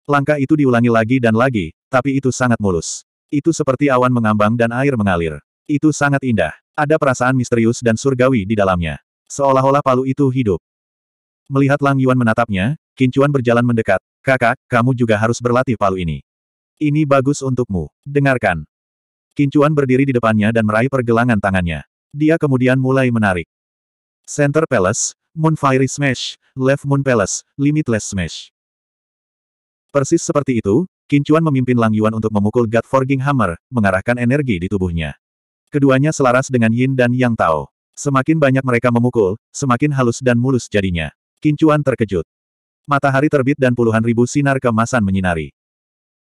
Langkah itu diulangi lagi dan lagi, tapi itu sangat mulus. Itu seperti awan mengambang dan air mengalir. Itu sangat indah. Ada perasaan misterius dan surgawi di dalamnya. Seolah-olah palu itu hidup. Melihat Lang Yuan menatapnya, Kincuan berjalan mendekat. Kakak, kamu juga harus berlatih palu ini. Ini bagus untukmu. Dengarkan. Kincuan berdiri di depannya dan meraih pergelangan tangannya. Dia kemudian mulai menarik. Center Palace, Moon Fiery Smash, Left Moon Palace, Limitless Smash. Persis seperti itu, Kincuan memimpin Lang Yuan untuk memukul God Forging Hammer, mengarahkan energi di tubuhnya. Keduanya selaras dengan Yin dan Yang Tao. Semakin banyak mereka memukul, semakin halus dan mulus jadinya. Kincuan terkejut. Matahari terbit dan puluhan ribu sinar kemasan menyinari.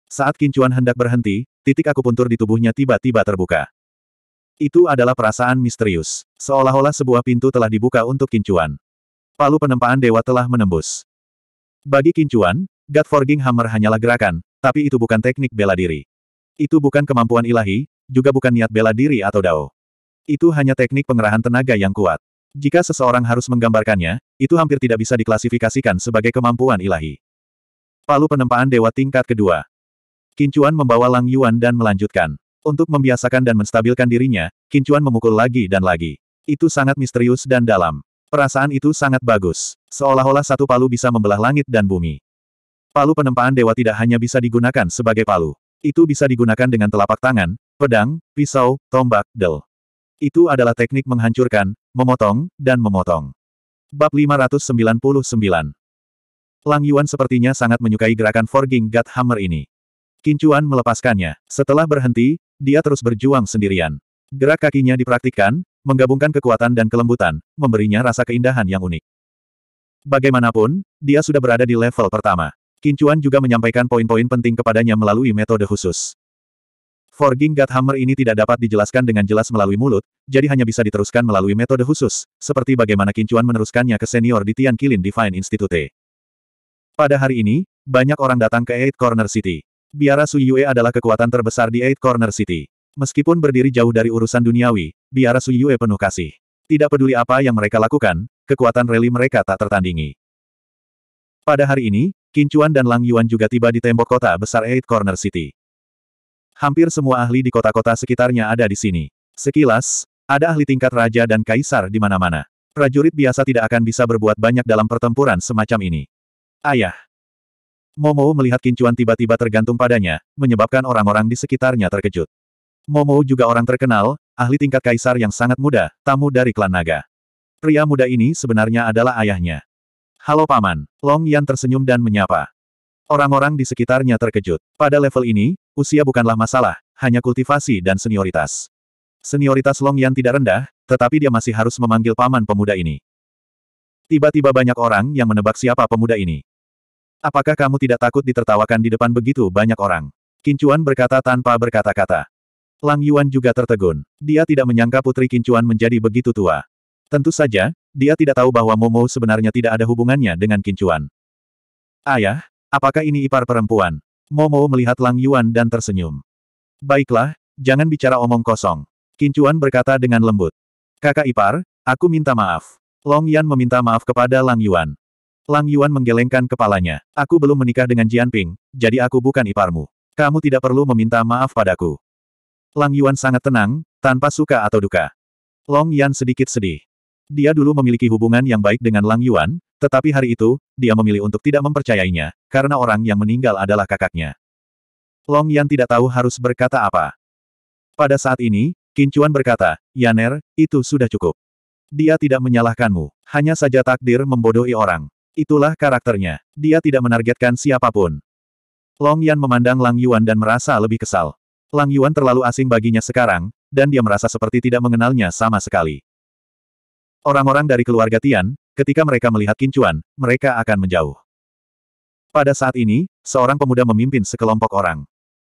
Saat Kincuan hendak berhenti, titik akupuntur di tubuhnya tiba-tiba terbuka. Itu adalah perasaan misterius, seolah-olah sebuah pintu telah dibuka untuk Kincuan palu penempaan dewa telah menembus. Bagi Kincuan, God Forging Hammer hanyalah gerakan, tapi itu bukan teknik bela diri. Itu bukan kemampuan ilahi, juga bukan niat bela diri atau dao. Itu hanya teknik pengerahan tenaga yang kuat. Jika seseorang harus menggambarkannya, itu hampir tidak bisa diklasifikasikan sebagai kemampuan ilahi. Palu penempaan dewa tingkat kedua. Kincuan membawa Lang Yuan dan melanjutkan. Untuk membiasakan dan menstabilkan dirinya, Kincuan memukul lagi dan lagi. Itu sangat misterius dan dalam. Perasaan itu sangat bagus. Seolah-olah satu palu bisa membelah langit dan bumi. Palu penempaan dewa tidak hanya bisa digunakan sebagai palu. Itu bisa digunakan dengan telapak tangan, pedang, pisau, tombak, del. Itu adalah teknik menghancurkan, memotong, dan memotong. Bab 599 Lang Yuan sepertinya sangat menyukai gerakan Forging God Hammer ini. Kincuan melepaskannya. Setelah berhenti, dia terus berjuang sendirian. Gerak kakinya dipraktikkan, Menggabungkan kekuatan dan kelembutan, memberinya rasa keindahan yang unik. Bagaimanapun, dia sudah berada di level pertama. Kincuan juga menyampaikan poin-poin penting kepadanya melalui metode khusus. Forging God Hammer ini tidak dapat dijelaskan dengan jelas melalui mulut, jadi hanya bisa diteruskan melalui metode khusus, seperti bagaimana Kincuan meneruskannya ke senior di Tian Kilin Divine Institute. Pada hari ini, banyak orang datang ke Eight Corner City. Biara Su Yue adalah kekuatan terbesar di Eight Corner City. Meskipun berdiri jauh dari urusan duniawi, biara Su Yue penuh kasih. Tidak peduli apa yang mereka lakukan, kekuatan reli mereka tak tertandingi. Pada hari ini, Kincuan dan Lang Yuan juga tiba di tembok kota besar Eight Corner City. Hampir semua ahli di kota-kota sekitarnya ada di sini. Sekilas, ada ahli tingkat raja dan kaisar di mana-mana. Prajurit biasa tidak akan bisa berbuat banyak dalam pertempuran semacam ini. Ayah. Momo melihat Kincuan tiba-tiba tergantung padanya, menyebabkan orang-orang di sekitarnya terkejut. Momo juga orang terkenal, ahli tingkat kaisar yang sangat muda, tamu dari klan naga. Pria muda ini sebenarnya adalah ayahnya. Halo Paman, Long Yan tersenyum dan menyapa. Orang-orang di sekitarnya terkejut. Pada level ini, usia bukanlah masalah, hanya kultivasi dan senioritas. Senioritas Long Yan tidak rendah, tetapi dia masih harus memanggil paman pemuda ini. Tiba-tiba banyak orang yang menebak siapa pemuda ini. Apakah kamu tidak takut ditertawakan di depan begitu banyak orang? Kincuan berkata tanpa berkata-kata. Lang Yuan juga tertegun. Dia tidak menyangka Putri Kincuan menjadi begitu tua. Tentu saja, dia tidak tahu bahwa Momo sebenarnya tidak ada hubungannya dengan Kincuan. Ayah, apakah ini ipar perempuan? Momo melihat Lang Yuan dan tersenyum. Baiklah, jangan bicara omong kosong. Kincuan berkata dengan lembut. Kakak ipar, aku minta maaf. Long Yan meminta maaf kepada Lang Yuan. Lang Yuan menggelengkan kepalanya. Aku belum menikah dengan Jian Ping, jadi aku bukan iparmu. Kamu tidak perlu meminta maaf padaku. Lang Yuan sangat tenang, tanpa suka atau duka. Long Yan sedikit sedih. Dia dulu memiliki hubungan yang baik dengan Lang Yuan, tetapi hari itu, dia memilih untuk tidak mempercayainya, karena orang yang meninggal adalah kakaknya. Long Yan tidak tahu harus berkata apa. Pada saat ini, Kincuan berkata, Yaner, itu sudah cukup. Dia tidak menyalahkanmu, hanya saja takdir membodohi orang. Itulah karakternya. Dia tidak menargetkan siapapun. Long Yan memandang Lang Yuan dan merasa lebih kesal. Lang Yuan terlalu asing baginya sekarang, dan dia merasa seperti tidak mengenalnya sama sekali. Orang-orang dari keluarga Tian, ketika mereka melihat Kincuan, mereka akan menjauh. Pada saat ini, seorang pemuda memimpin sekelompok orang.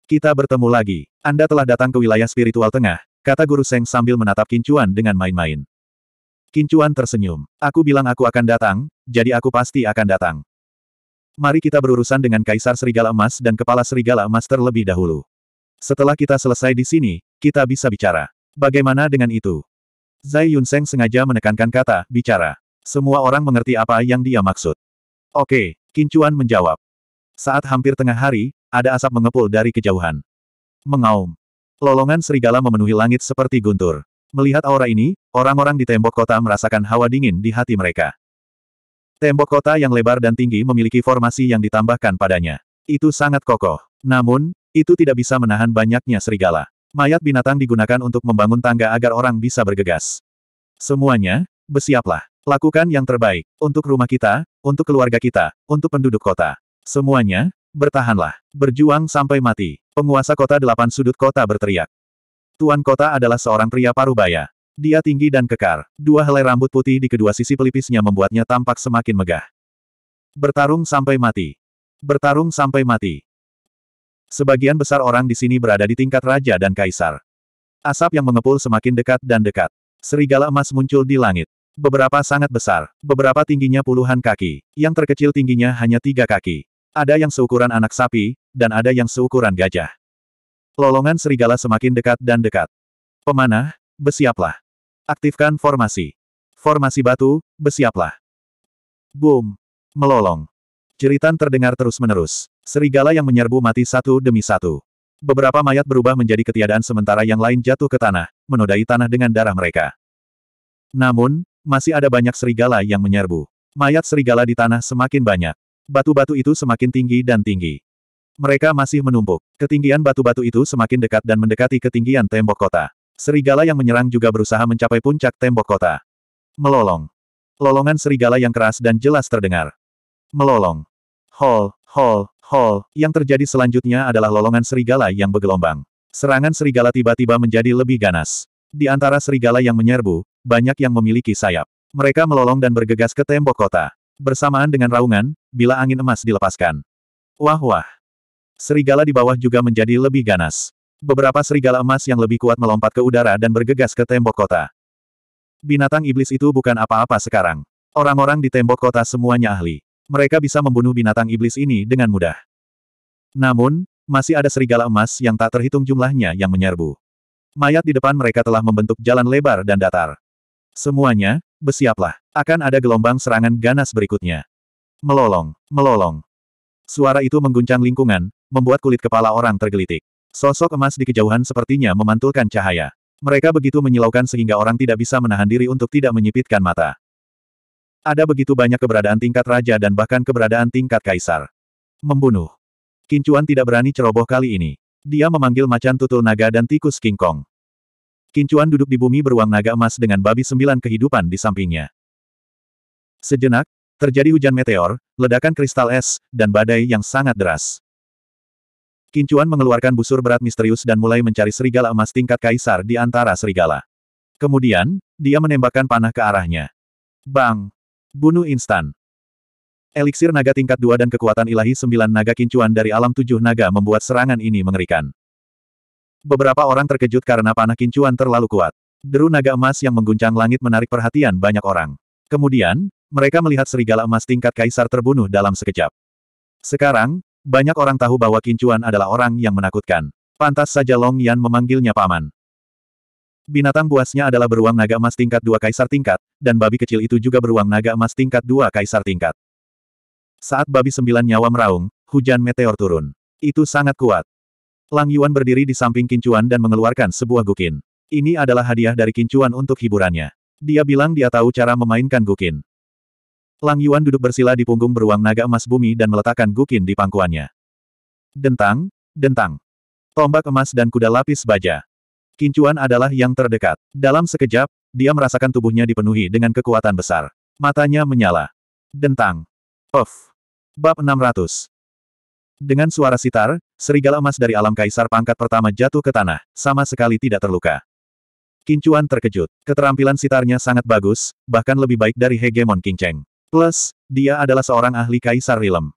Kita bertemu lagi. Anda telah datang ke wilayah spiritual tengah, kata Guru Seng sambil menatap Kincuan dengan main-main. Kincuan tersenyum. Aku bilang aku akan datang, jadi aku pasti akan datang. Mari kita berurusan dengan Kaisar Serigala Emas dan Kepala Serigala Emas terlebih dahulu. Setelah kita selesai di sini, kita bisa bicara. Bagaimana dengan itu? Zai Yunseng sengaja menekankan kata, bicara. Semua orang mengerti apa yang dia maksud. Oke, Kincuan menjawab. Saat hampir tengah hari, ada asap mengepul dari kejauhan. Mengaum. Lolongan serigala memenuhi langit seperti guntur. Melihat aura ini, orang-orang di tembok kota merasakan hawa dingin di hati mereka. Tembok kota yang lebar dan tinggi memiliki formasi yang ditambahkan padanya. Itu sangat kokoh. Namun, itu tidak bisa menahan banyaknya serigala. Mayat binatang digunakan untuk membangun tangga agar orang bisa bergegas. Semuanya, bersiaplah. Lakukan yang terbaik. Untuk rumah kita, untuk keluarga kita, untuk penduduk kota. Semuanya, bertahanlah. Berjuang sampai mati. Penguasa kota delapan sudut kota berteriak. Tuan kota adalah seorang pria parubaya. Dia tinggi dan kekar. Dua helai rambut putih di kedua sisi pelipisnya membuatnya tampak semakin megah. Bertarung sampai mati. Bertarung sampai mati. Sebagian besar orang di sini berada di tingkat raja dan kaisar. Asap yang mengepul semakin dekat dan dekat. Serigala emas muncul di langit. Beberapa sangat besar, beberapa tingginya puluhan kaki, yang terkecil tingginya hanya tiga kaki. Ada yang seukuran anak sapi, dan ada yang seukuran gajah. Lolongan serigala semakin dekat dan dekat. Pemanah, bersiaplah. Aktifkan formasi. Formasi batu, bersiaplah. Boom. Melolong. Jeritan terdengar terus-menerus. Serigala yang menyerbu mati satu demi satu. Beberapa mayat berubah menjadi ketiadaan sementara yang lain jatuh ke tanah, menodai tanah dengan darah mereka. Namun, masih ada banyak serigala yang menyerbu. Mayat serigala di tanah semakin banyak. Batu-batu itu semakin tinggi dan tinggi. Mereka masih menumpuk. Ketinggian batu-batu itu semakin dekat dan mendekati ketinggian tembok kota. Serigala yang menyerang juga berusaha mencapai puncak tembok kota. Melolong. Lolongan serigala yang keras dan jelas terdengar. Melolong. Hol, hol, Hall, yang terjadi selanjutnya adalah lolongan serigala yang bergelombang. Serangan serigala tiba-tiba menjadi lebih ganas. Di antara serigala yang menyerbu, banyak yang memiliki sayap. Mereka melolong dan bergegas ke tembok kota. Bersamaan dengan raungan, bila angin emas dilepaskan. Wah-wah. Serigala di bawah juga menjadi lebih ganas. Beberapa serigala emas yang lebih kuat melompat ke udara dan bergegas ke tembok kota. Binatang iblis itu bukan apa-apa sekarang. Orang-orang di tembok kota semuanya ahli mereka bisa membunuh binatang iblis ini dengan mudah. Namun, masih ada serigala emas yang tak terhitung jumlahnya yang menyerbu. Mayat di depan mereka telah membentuk jalan lebar dan datar. Semuanya, bersiaplah. Akan ada gelombang serangan ganas berikutnya. Melolong, melolong. Suara itu mengguncang lingkungan, membuat kulit kepala orang tergelitik. Sosok emas di kejauhan sepertinya memantulkan cahaya. Mereka begitu menyilaukan sehingga orang tidak bisa menahan diri untuk tidak menyipitkan mata. Ada begitu banyak keberadaan tingkat raja dan bahkan keberadaan tingkat kaisar. Membunuh. Kincuan tidak berani ceroboh kali ini. Dia memanggil macan tutul naga dan tikus King Kincuan duduk di bumi beruang naga emas dengan babi sembilan kehidupan di sampingnya. Sejenak, terjadi hujan meteor, ledakan kristal es, dan badai yang sangat deras. Kincuan mengeluarkan busur berat misterius dan mulai mencari serigala emas tingkat kaisar di antara serigala. Kemudian, dia menembakkan panah ke arahnya. Bang! Bunuh instan. Eliksir naga tingkat 2 dan kekuatan ilahi 9 naga kincuan dari alam tujuh naga membuat serangan ini mengerikan. Beberapa orang terkejut karena panah kincuan terlalu kuat. Deru naga emas yang mengguncang langit menarik perhatian banyak orang. Kemudian, mereka melihat serigala emas tingkat kaisar terbunuh dalam sekejap. Sekarang, banyak orang tahu bahwa kincuan adalah orang yang menakutkan. Pantas saja Long Yan memanggilnya paman. Binatang buasnya adalah beruang naga emas tingkat dua kaisar tingkat, dan babi kecil itu juga beruang naga emas tingkat dua kaisar tingkat. Saat babi sembilan nyawa meraung, hujan meteor turun. Itu sangat kuat. Lang Yuan berdiri di samping Kincuan dan mengeluarkan sebuah gukin. Ini adalah hadiah dari Kincuan untuk hiburannya. Dia bilang dia tahu cara memainkan gukin. Lang Yuan duduk bersila di punggung beruang naga emas bumi dan meletakkan gukin di pangkuannya. Dentang, dentang. Tombak emas dan kuda lapis baja. Kincuan adalah yang terdekat. Dalam sekejap, dia merasakan tubuhnya dipenuhi dengan kekuatan besar. Matanya menyala. Dentang. Of. Bab 600. Dengan suara sitar, serigala emas dari alam kaisar pangkat pertama jatuh ke tanah, sama sekali tidak terluka. Kincuan terkejut. Keterampilan sitarnya sangat bagus, bahkan lebih baik dari hegemon Kinceng. Plus, dia adalah seorang ahli kaisar rilem.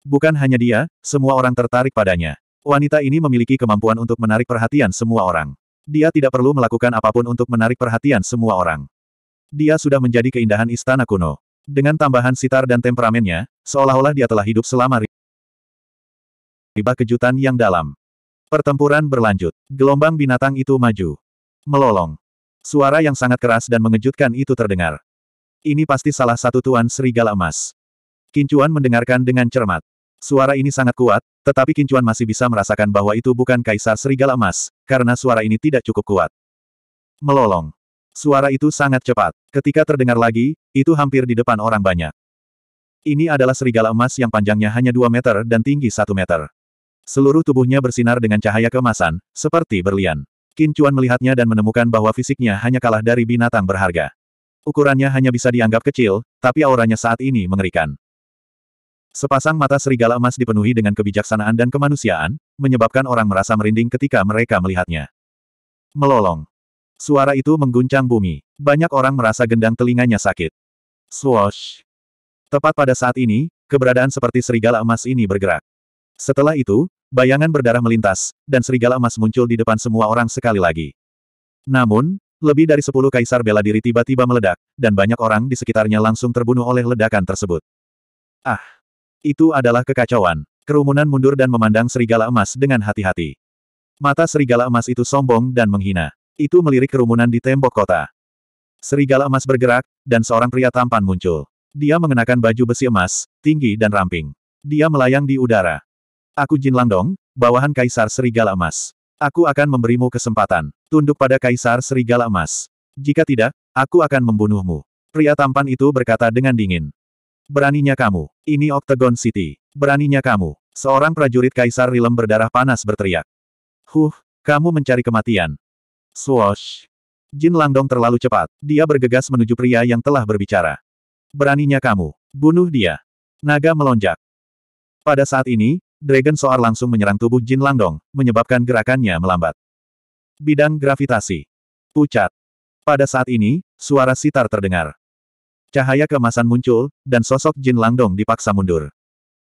Bukan hanya dia, semua orang tertarik padanya. Wanita ini memiliki kemampuan untuk menarik perhatian semua orang. Dia tidak perlu melakukan apapun untuk menarik perhatian semua orang. Dia sudah menjadi keindahan istana kuno. Dengan tambahan sitar dan temperamennya, seolah-olah dia telah hidup selama riba kejutan yang dalam. Pertempuran berlanjut. Gelombang binatang itu maju. Melolong. Suara yang sangat keras dan mengejutkan itu terdengar. Ini pasti salah satu tuan serigala emas. Kincuan mendengarkan dengan cermat. Suara ini sangat kuat, tetapi Kincuan masih bisa merasakan bahwa itu bukan Kaisar Serigala Emas, karena suara ini tidak cukup kuat. Melolong. Suara itu sangat cepat. Ketika terdengar lagi, itu hampir di depan orang banyak. Ini adalah serigala emas yang panjangnya hanya 2 meter dan tinggi 1 meter. Seluruh tubuhnya bersinar dengan cahaya kemasan, seperti berlian. Kincuan melihatnya dan menemukan bahwa fisiknya hanya kalah dari binatang berharga. Ukurannya hanya bisa dianggap kecil, tapi auranya saat ini mengerikan. Sepasang mata serigala emas dipenuhi dengan kebijaksanaan dan kemanusiaan, menyebabkan orang merasa merinding ketika mereka melihatnya. Melolong. Suara itu mengguncang bumi. Banyak orang merasa gendang telinganya sakit. Swoosh. Tepat pada saat ini, keberadaan seperti serigala emas ini bergerak. Setelah itu, bayangan berdarah melintas, dan serigala emas muncul di depan semua orang sekali lagi. Namun, lebih dari sepuluh kaisar bela diri tiba-tiba meledak, dan banyak orang di sekitarnya langsung terbunuh oleh ledakan tersebut. Ah! Itu adalah kekacauan. Kerumunan mundur dan memandang serigala emas dengan hati-hati. Mata serigala emas itu sombong dan menghina. Itu melirik kerumunan di tembok kota. Serigala emas bergerak, dan seorang pria tampan muncul. Dia mengenakan baju besi emas, tinggi dan ramping. Dia melayang di udara. Aku Jin Langdong, bawahan Kaisar Serigala Emas. Aku akan memberimu kesempatan. Tunduk pada Kaisar Serigala Emas. Jika tidak, aku akan membunuhmu. Pria tampan itu berkata dengan dingin. Beraninya kamu. Ini Octagon City. Beraninya kamu. Seorang prajurit kaisar Rilem berdarah panas berteriak. Huh, kamu mencari kematian. Swoosh. Jin Langdong terlalu cepat. Dia bergegas menuju pria yang telah berbicara. Beraninya kamu. Bunuh dia. Naga melonjak. Pada saat ini, Dragon Soar langsung menyerang tubuh Jin Langdong, menyebabkan gerakannya melambat. Bidang gravitasi. Pucat. Pada saat ini, suara sitar terdengar. Cahaya kemasan muncul, dan sosok Jin Langdong dipaksa mundur.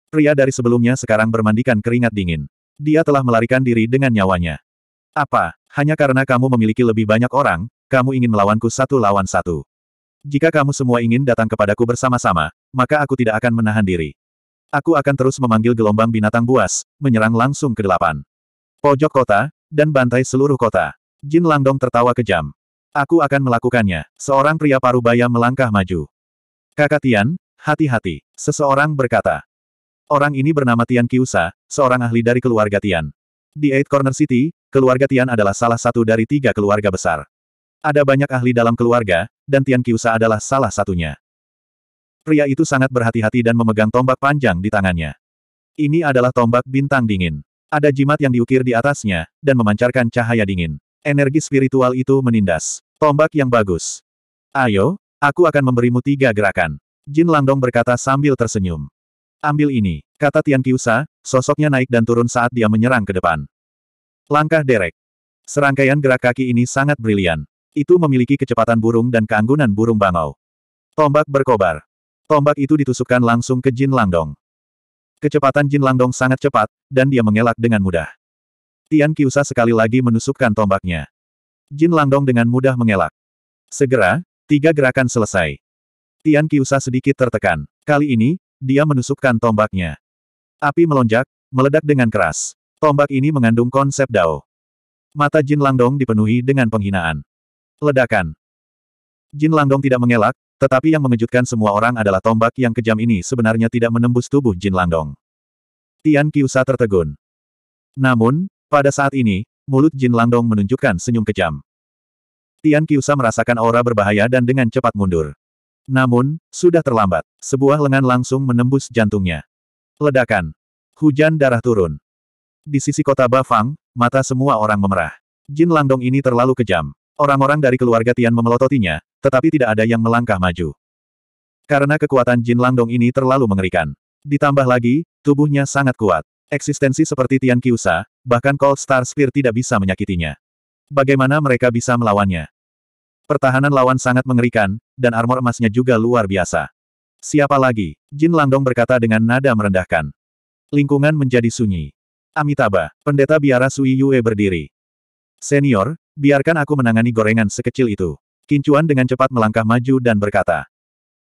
Pria dari sebelumnya sekarang bermandikan keringat dingin. Dia telah melarikan diri dengan nyawanya. Apa? Hanya karena kamu memiliki lebih banyak orang, kamu ingin melawanku satu lawan satu. Jika kamu semua ingin datang kepadaku bersama-sama, maka aku tidak akan menahan diri. Aku akan terus memanggil gelombang binatang buas, menyerang langsung ke delapan. Pojok kota, dan bantai seluruh kota. Jin Langdong tertawa kejam. Aku akan melakukannya. Seorang pria parubaya melangkah maju. Kakak Tian, hati-hati. Seseorang berkata. Orang ini bernama Tian Kiusa, seorang ahli dari keluarga Tian. Di Eight Corner City, keluarga Tian adalah salah satu dari tiga keluarga besar. Ada banyak ahli dalam keluarga, dan Tian Kiusa adalah salah satunya. Pria itu sangat berhati-hati dan memegang tombak panjang di tangannya. Ini adalah tombak bintang dingin. Ada jimat yang diukir di atasnya, dan memancarkan cahaya dingin. Energi spiritual itu menindas. Tombak yang bagus. Ayo, Aku akan memberimu tiga gerakan. Jin Langdong berkata sambil tersenyum. Ambil ini, kata Tian Kiusa, sosoknya naik dan turun saat dia menyerang ke depan. Langkah derek. Serangkaian gerak kaki ini sangat brilian. Itu memiliki kecepatan burung dan keanggunan burung bangau. Tombak berkobar. Tombak itu ditusukkan langsung ke Jin Langdong. Kecepatan Jin Langdong sangat cepat, dan dia mengelak dengan mudah. Tian Kiusa sekali lagi menusukkan tombaknya. Jin Langdong dengan mudah mengelak. Segera, Tiga gerakan selesai. Tian Kiusa sedikit tertekan. Kali ini, dia menusukkan tombaknya. Api melonjak, meledak dengan keras. Tombak ini mengandung konsep Dao. Mata Jin Langdong dipenuhi dengan penghinaan. Ledakan. Jin Langdong tidak mengelak, tetapi yang mengejutkan semua orang adalah tombak yang kejam ini sebenarnya tidak menembus tubuh Jin Langdong. Tian Kiusa tertegun. Namun, pada saat ini, mulut Jin Langdong menunjukkan senyum kejam. Tian Kiusa merasakan aura berbahaya dan dengan cepat mundur. Namun, sudah terlambat. Sebuah lengan langsung menembus jantungnya. Ledakan. Hujan darah turun. Di sisi kota Bafang, mata semua orang memerah. Jin Langdong ini terlalu kejam. Orang-orang dari keluarga Tian memelototinya, tetapi tidak ada yang melangkah maju. Karena kekuatan Jin Langdong ini terlalu mengerikan. Ditambah lagi, tubuhnya sangat kuat. Eksistensi seperti Tian Kiusa, bahkan Cold Star Spear tidak bisa menyakitinya. Bagaimana mereka bisa melawannya? Pertahanan lawan sangat mengerikan, dan armor emasnya juga luar biasa. Siapa lagi? Jin Langdong berkata dengan nada merendahkan. Lingkungan menjadi sunyi. Amitabha, pendeta biara Sui Yue berdiri. Senior, biarkan aku menangani gorengan sekecil itu. Kincuan dengan cepat melangkah maju dan berkata.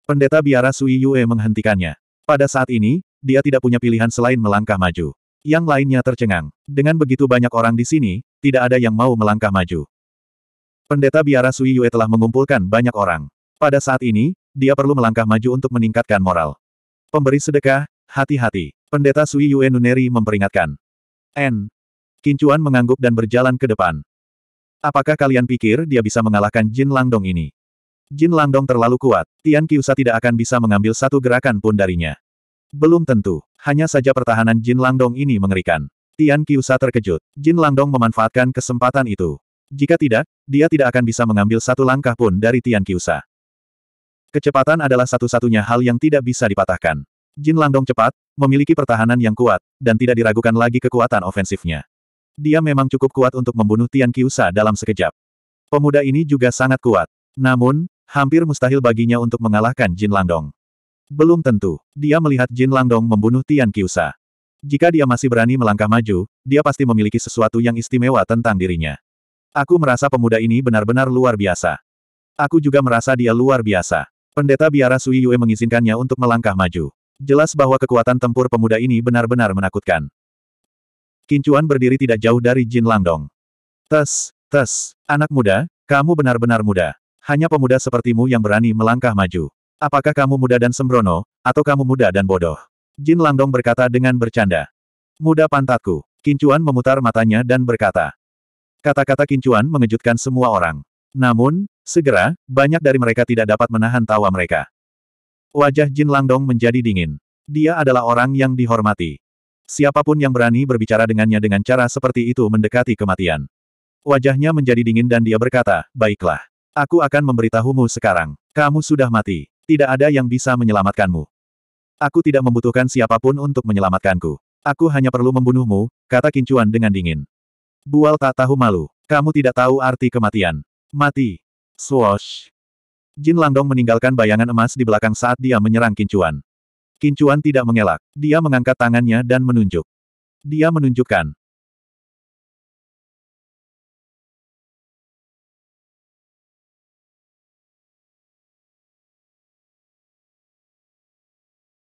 Pendeta biara Sui Yue menghentikannya. Pada saat ini, dia tidak punya pilihan selain melangkah maju. Yang lainnya tercengang. Dengan begitu banyak orang di sini, tidak ada yang mau melangkah maju. Pendeta biara Sui Yue telah mengumpulkan banyak orang. Pada saat ini, dia perlu melangkah maju untuk meningkatkan moral. Pemberi sedekah, hati-hati. Pendeta Sui Yue Nuneri memperingatkan. N. Kincuan mengangguk dan berjalan ke depan. Apakah kalian pikir dia bisa mengalahkan Jin Langdong ini? Jin Langdong terlalu kuat, Tian Kiusa tidak akan bisa mengambil satu gerakan pun darinya. Belum tentu, hanya saja pertahanan Jin Langdong ini mengerikan. Tian Kiusa terkejut. Jin Langdong memanfaatkan kesempatan itu. Jika tidak, dia tidak akan bisa mengambil satu langkah pun dari Tian Kiusa. Kecepatan adalah satu-satunya hal yang tidak bisa dipatahkan. Jin Langdong cepat, memiliki pertahanan yang kuat, dan tidak diragukan lagi kekuatan ofensifnya. Dia memang cukup kuat untuk membunuh Tian Kiusa dalam sekejap. Pemuda ini juga sangat kuat. Namun, hampir mustahil baginya untuk mengalahkan Jin Langdong. Belum tentu, dia melihat Jin Langdong membunuh Tian Kiusa. Jika dia masih berani melangkah maju, dia pasti memiliki sesuatu yang istimewa tentang dirinya. Aku merasa pemuda ini benar-benar luar biasa. Aku juga merasa dia luar biasa. Pendeta biara Sui Yue mengizinkannya untuk melangkah maju. Jelas bahwa kekuatan tempur pemuda ini benar-benar menakutkan. Kincuan berdiri tidak jauh dari Jin Langdong. Tes, tes, anak muda, kamu benar-benar muda. Hanya pemuda sepertimu yang berani melangkah maju. Apakah kamu muda dan sembrono, atau kamu muda dan bodoh? Jin Langdong berkata dengan bercanda. Muda pantatku. Kincuan memutar matanya dan berkata. Kata-kata Kincuan mengejutkan semua orang. Namun, segera, banyak dari mereka tidak dapat menahan tawa mereka. Wajah Jin Langdong menjadi dingin. Dia adalah orang yang dihormati. Siapapun yang berani berbicara dengannya dengan cara seperti itu mendekati kematian. Wajahnya menjadi dingin dan dia berkata, Baiklah. Aku akan memberitahumu sekarang. Kamu sudah mati. Tidak ada yang bisa menyelamatkanmu. Aku tidak membutuhkan siapapun untuk menyelamatkanku. Aku hanya perlu membunuhmu, kata Kincuan dengan dingin. Bual tak tahu malu. Kamu tidak tahu arti kematian. Mati. Swoosh. Jin Langdong meninggalkan bayangan emas di belakang saat dia menyerang Kincuan. Kincuan tidak mengelak. Dia mengangkat tangannya dan menunjuk. Dia menunjukkan.